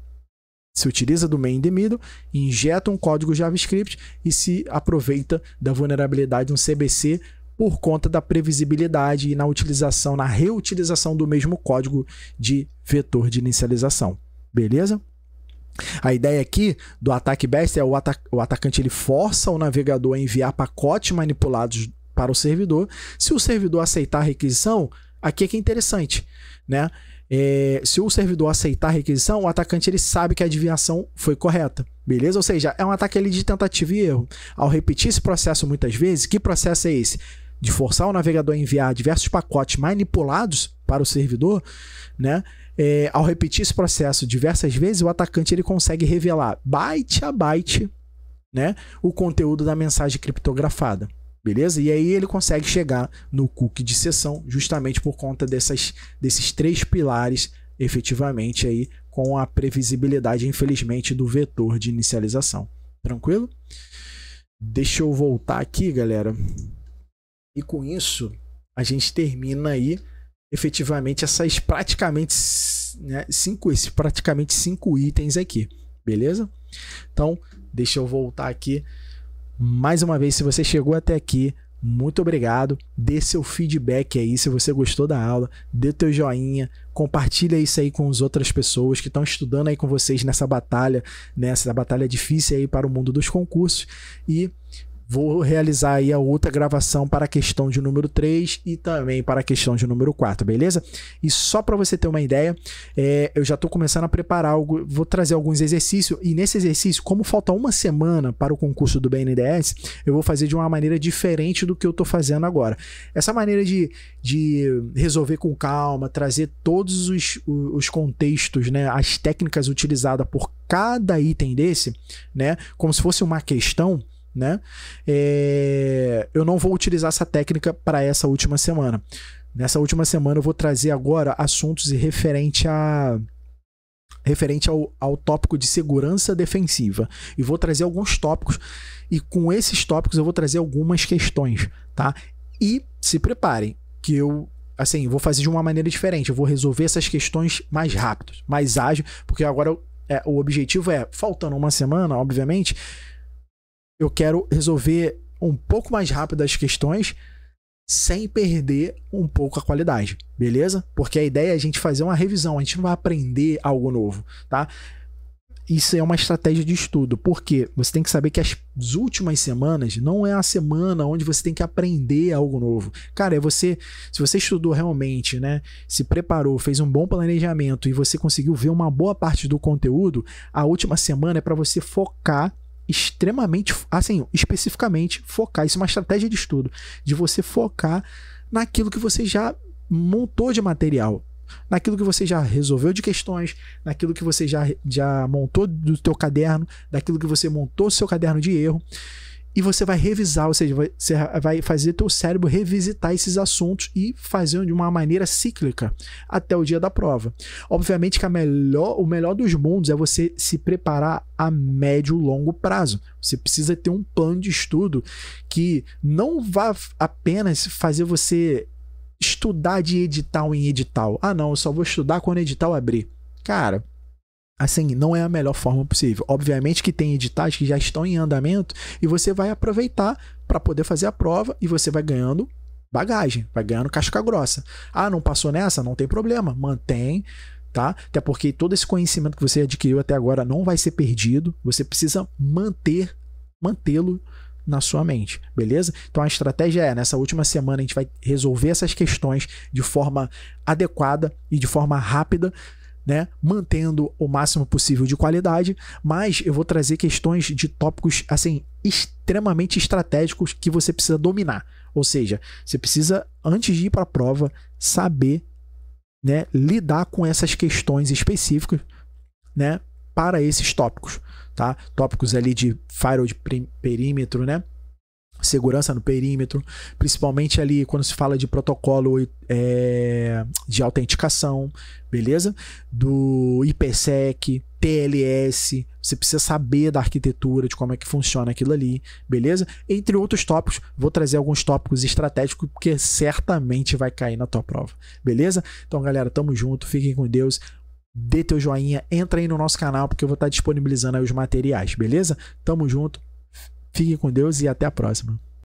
se utiliza do main de middle, injeta um código JavaScript e se aproveita da vulnerabilidade de um CBC por conta da previsibilidade e na utilização, na reutilização do mesmo código de vetor de inicialização. Beleza? A ideia aqui do ataque best é o, atac o atacante ele força o navegador a enviar pacotes manipulados para o servidor. Se o servidor aceitar a requisição, aqui é que é interessante, né? É, se o servidor aceitar a requisição, o atacante ele sabe que a adivinhação foi correta, beleza? Ou seja, é um ataque ali de tentativa e erro. Ao repetir esse processo muitas vezes, que processo é esse? De forçar o navegador a enviar diversos pacotes manipulados para o servidor, né? É, ao repetir esse processo diversas vezes, o atacante ele consegue revelar byte a byte né, o conteúdo da mensagem criptografada. Beleza? E aí ele consegue chegar no cookie de sessão justamente por conta dessas, desses três pilares, efetivamente, aí, com a previsibilidade, infelizmente, do vetor de inicialização. Tranquilo? Deixa eu voltar aqui, galera. E com isso, a gente termina aí efetivamente essas praticamente né, cinco, esses praticamente cinco itens aqui, beleza? Então, deixa eu voltar aqui. Mais uma vez, se você chegou até aqui, muito obrigado. Dê seu feedback aí se você gostou da aula, dê teu joinha, compartilha isso aí com as outras pessoas que estão estudando aí com vocês nessa batalha, nessa né, batalha difícil aí para o mundo dos concursos e Vou realizar aí a outra gravação para a questão de número 3 e também para a questão de número 4, beleza? E só para você ter uma ideia, é, eu já estou começando a preparar algo, vou trazer alguns exercícios e nesse exercício, como falta uma semana para o concurso do BNDES, eu vou fazer de uma maneira diferente do que eu estou fazendo agora. Essa maneira de, de resolver com calma, trazer todos os, os contextos, né, as técnicas utilizadas por cada item desse, né, como se fosse uma questão né? É, eu não vou utilizar essa técnica para essa última semana. Nessa última semana eu vou trazer agora assuntos referente a referente ao, ao tópico de segurança defensiva e vou trazer alguns tópicos e com esses tópicos eu vou trazer algumas questões, tá? E se preparem que eu assim, vou fazer de uma maneira diferente, eu vou resolver essas questões mais rápido, mais ágil, porque agora é, o objetivo é, faltando uma semana, obviamente, eu quero resolver um pouco mais rápido as questões sem perder um pouco a qualidade, beleza? Porque a ideia é a gente fazer uma revisão, a gente não vai aprender algo novo, tá? Isso é uma estratégia de estudo, porque você tem que saber que as últimas semanas não é a semana onde você tem que aprender algo novo. Cara, é você, se você estudou realmente, né, se preparou, fez um bom planejamento e você conseguiu ver uma boa parte do conteúdo, a última semana é para você focar extremamente, assim, especificamente focar. Isso é uma estratégia de estudo, de você focar naquilo que você já montou de material, naquilo que você já resolveu de questões, naquilo que você já, já montou do teu caderno, daquilo que você montou seu caderno de erro e você vai revisar, ou seja, vai, você vai fazer teu cérebro revisitar esses assuntos e fazer de uma maneira cíclica até o dia da prova. Obviamente que melhor, o melhor dos mundos é você se preparar a médio longo prazo. Você precisa ter um plano de estudo que não vá apenas fazer você estudar de edital em edital. Ah, não, eu só vou estudar quando o edital abrir. Cara, assim, não é a melhor forma possível. Obviamente que tem editais que já estão em andamento e você vai aproveitar para poder fazer a prova e você vai ganhando bagagem, vai ganhando casca grossa. Ah, não passou nessa? Não tem problema, mantém, tá? Até porque todo esse conhecimento que você adquiriu até agora não vai ser perdido, você precisa manter, mantê-lo na sua mente, beleza? Então a estratégia é, nessa última semana a gente vai resolver essas questões de forma adequada e de forma rápida né? Mantendo o máximo possível de qualidade, mas eu vou trazer questões de tópicos assim extremamente estratégicos que você precisa dominar. Ou seja, você precisa antes de ir para a prova saber, né, lidar com essas questões específicas, né, para esses tópicos, tá? Tópicos ali de firewall de perímetro, né? segurança no perímetro, principalmente ali quando se fala de protocolo é, de autenticação, beleza? Do IPsec, TLS, você precisa saber da arquitetura, de como é que funciona aquilo ali, beleza? Entre outros tópicos, vou trazer alguns tópicos estratégicos porque certamente vai cair na tua prova, beleza? Então, galera, tamo junto, fiquem com Deus. Dê teu joinha, entra aí no nosso canal porque eu vou estar disponibilizando os materiais, beleza? Tamo junto. Fiquem com Deus e
até a próxima.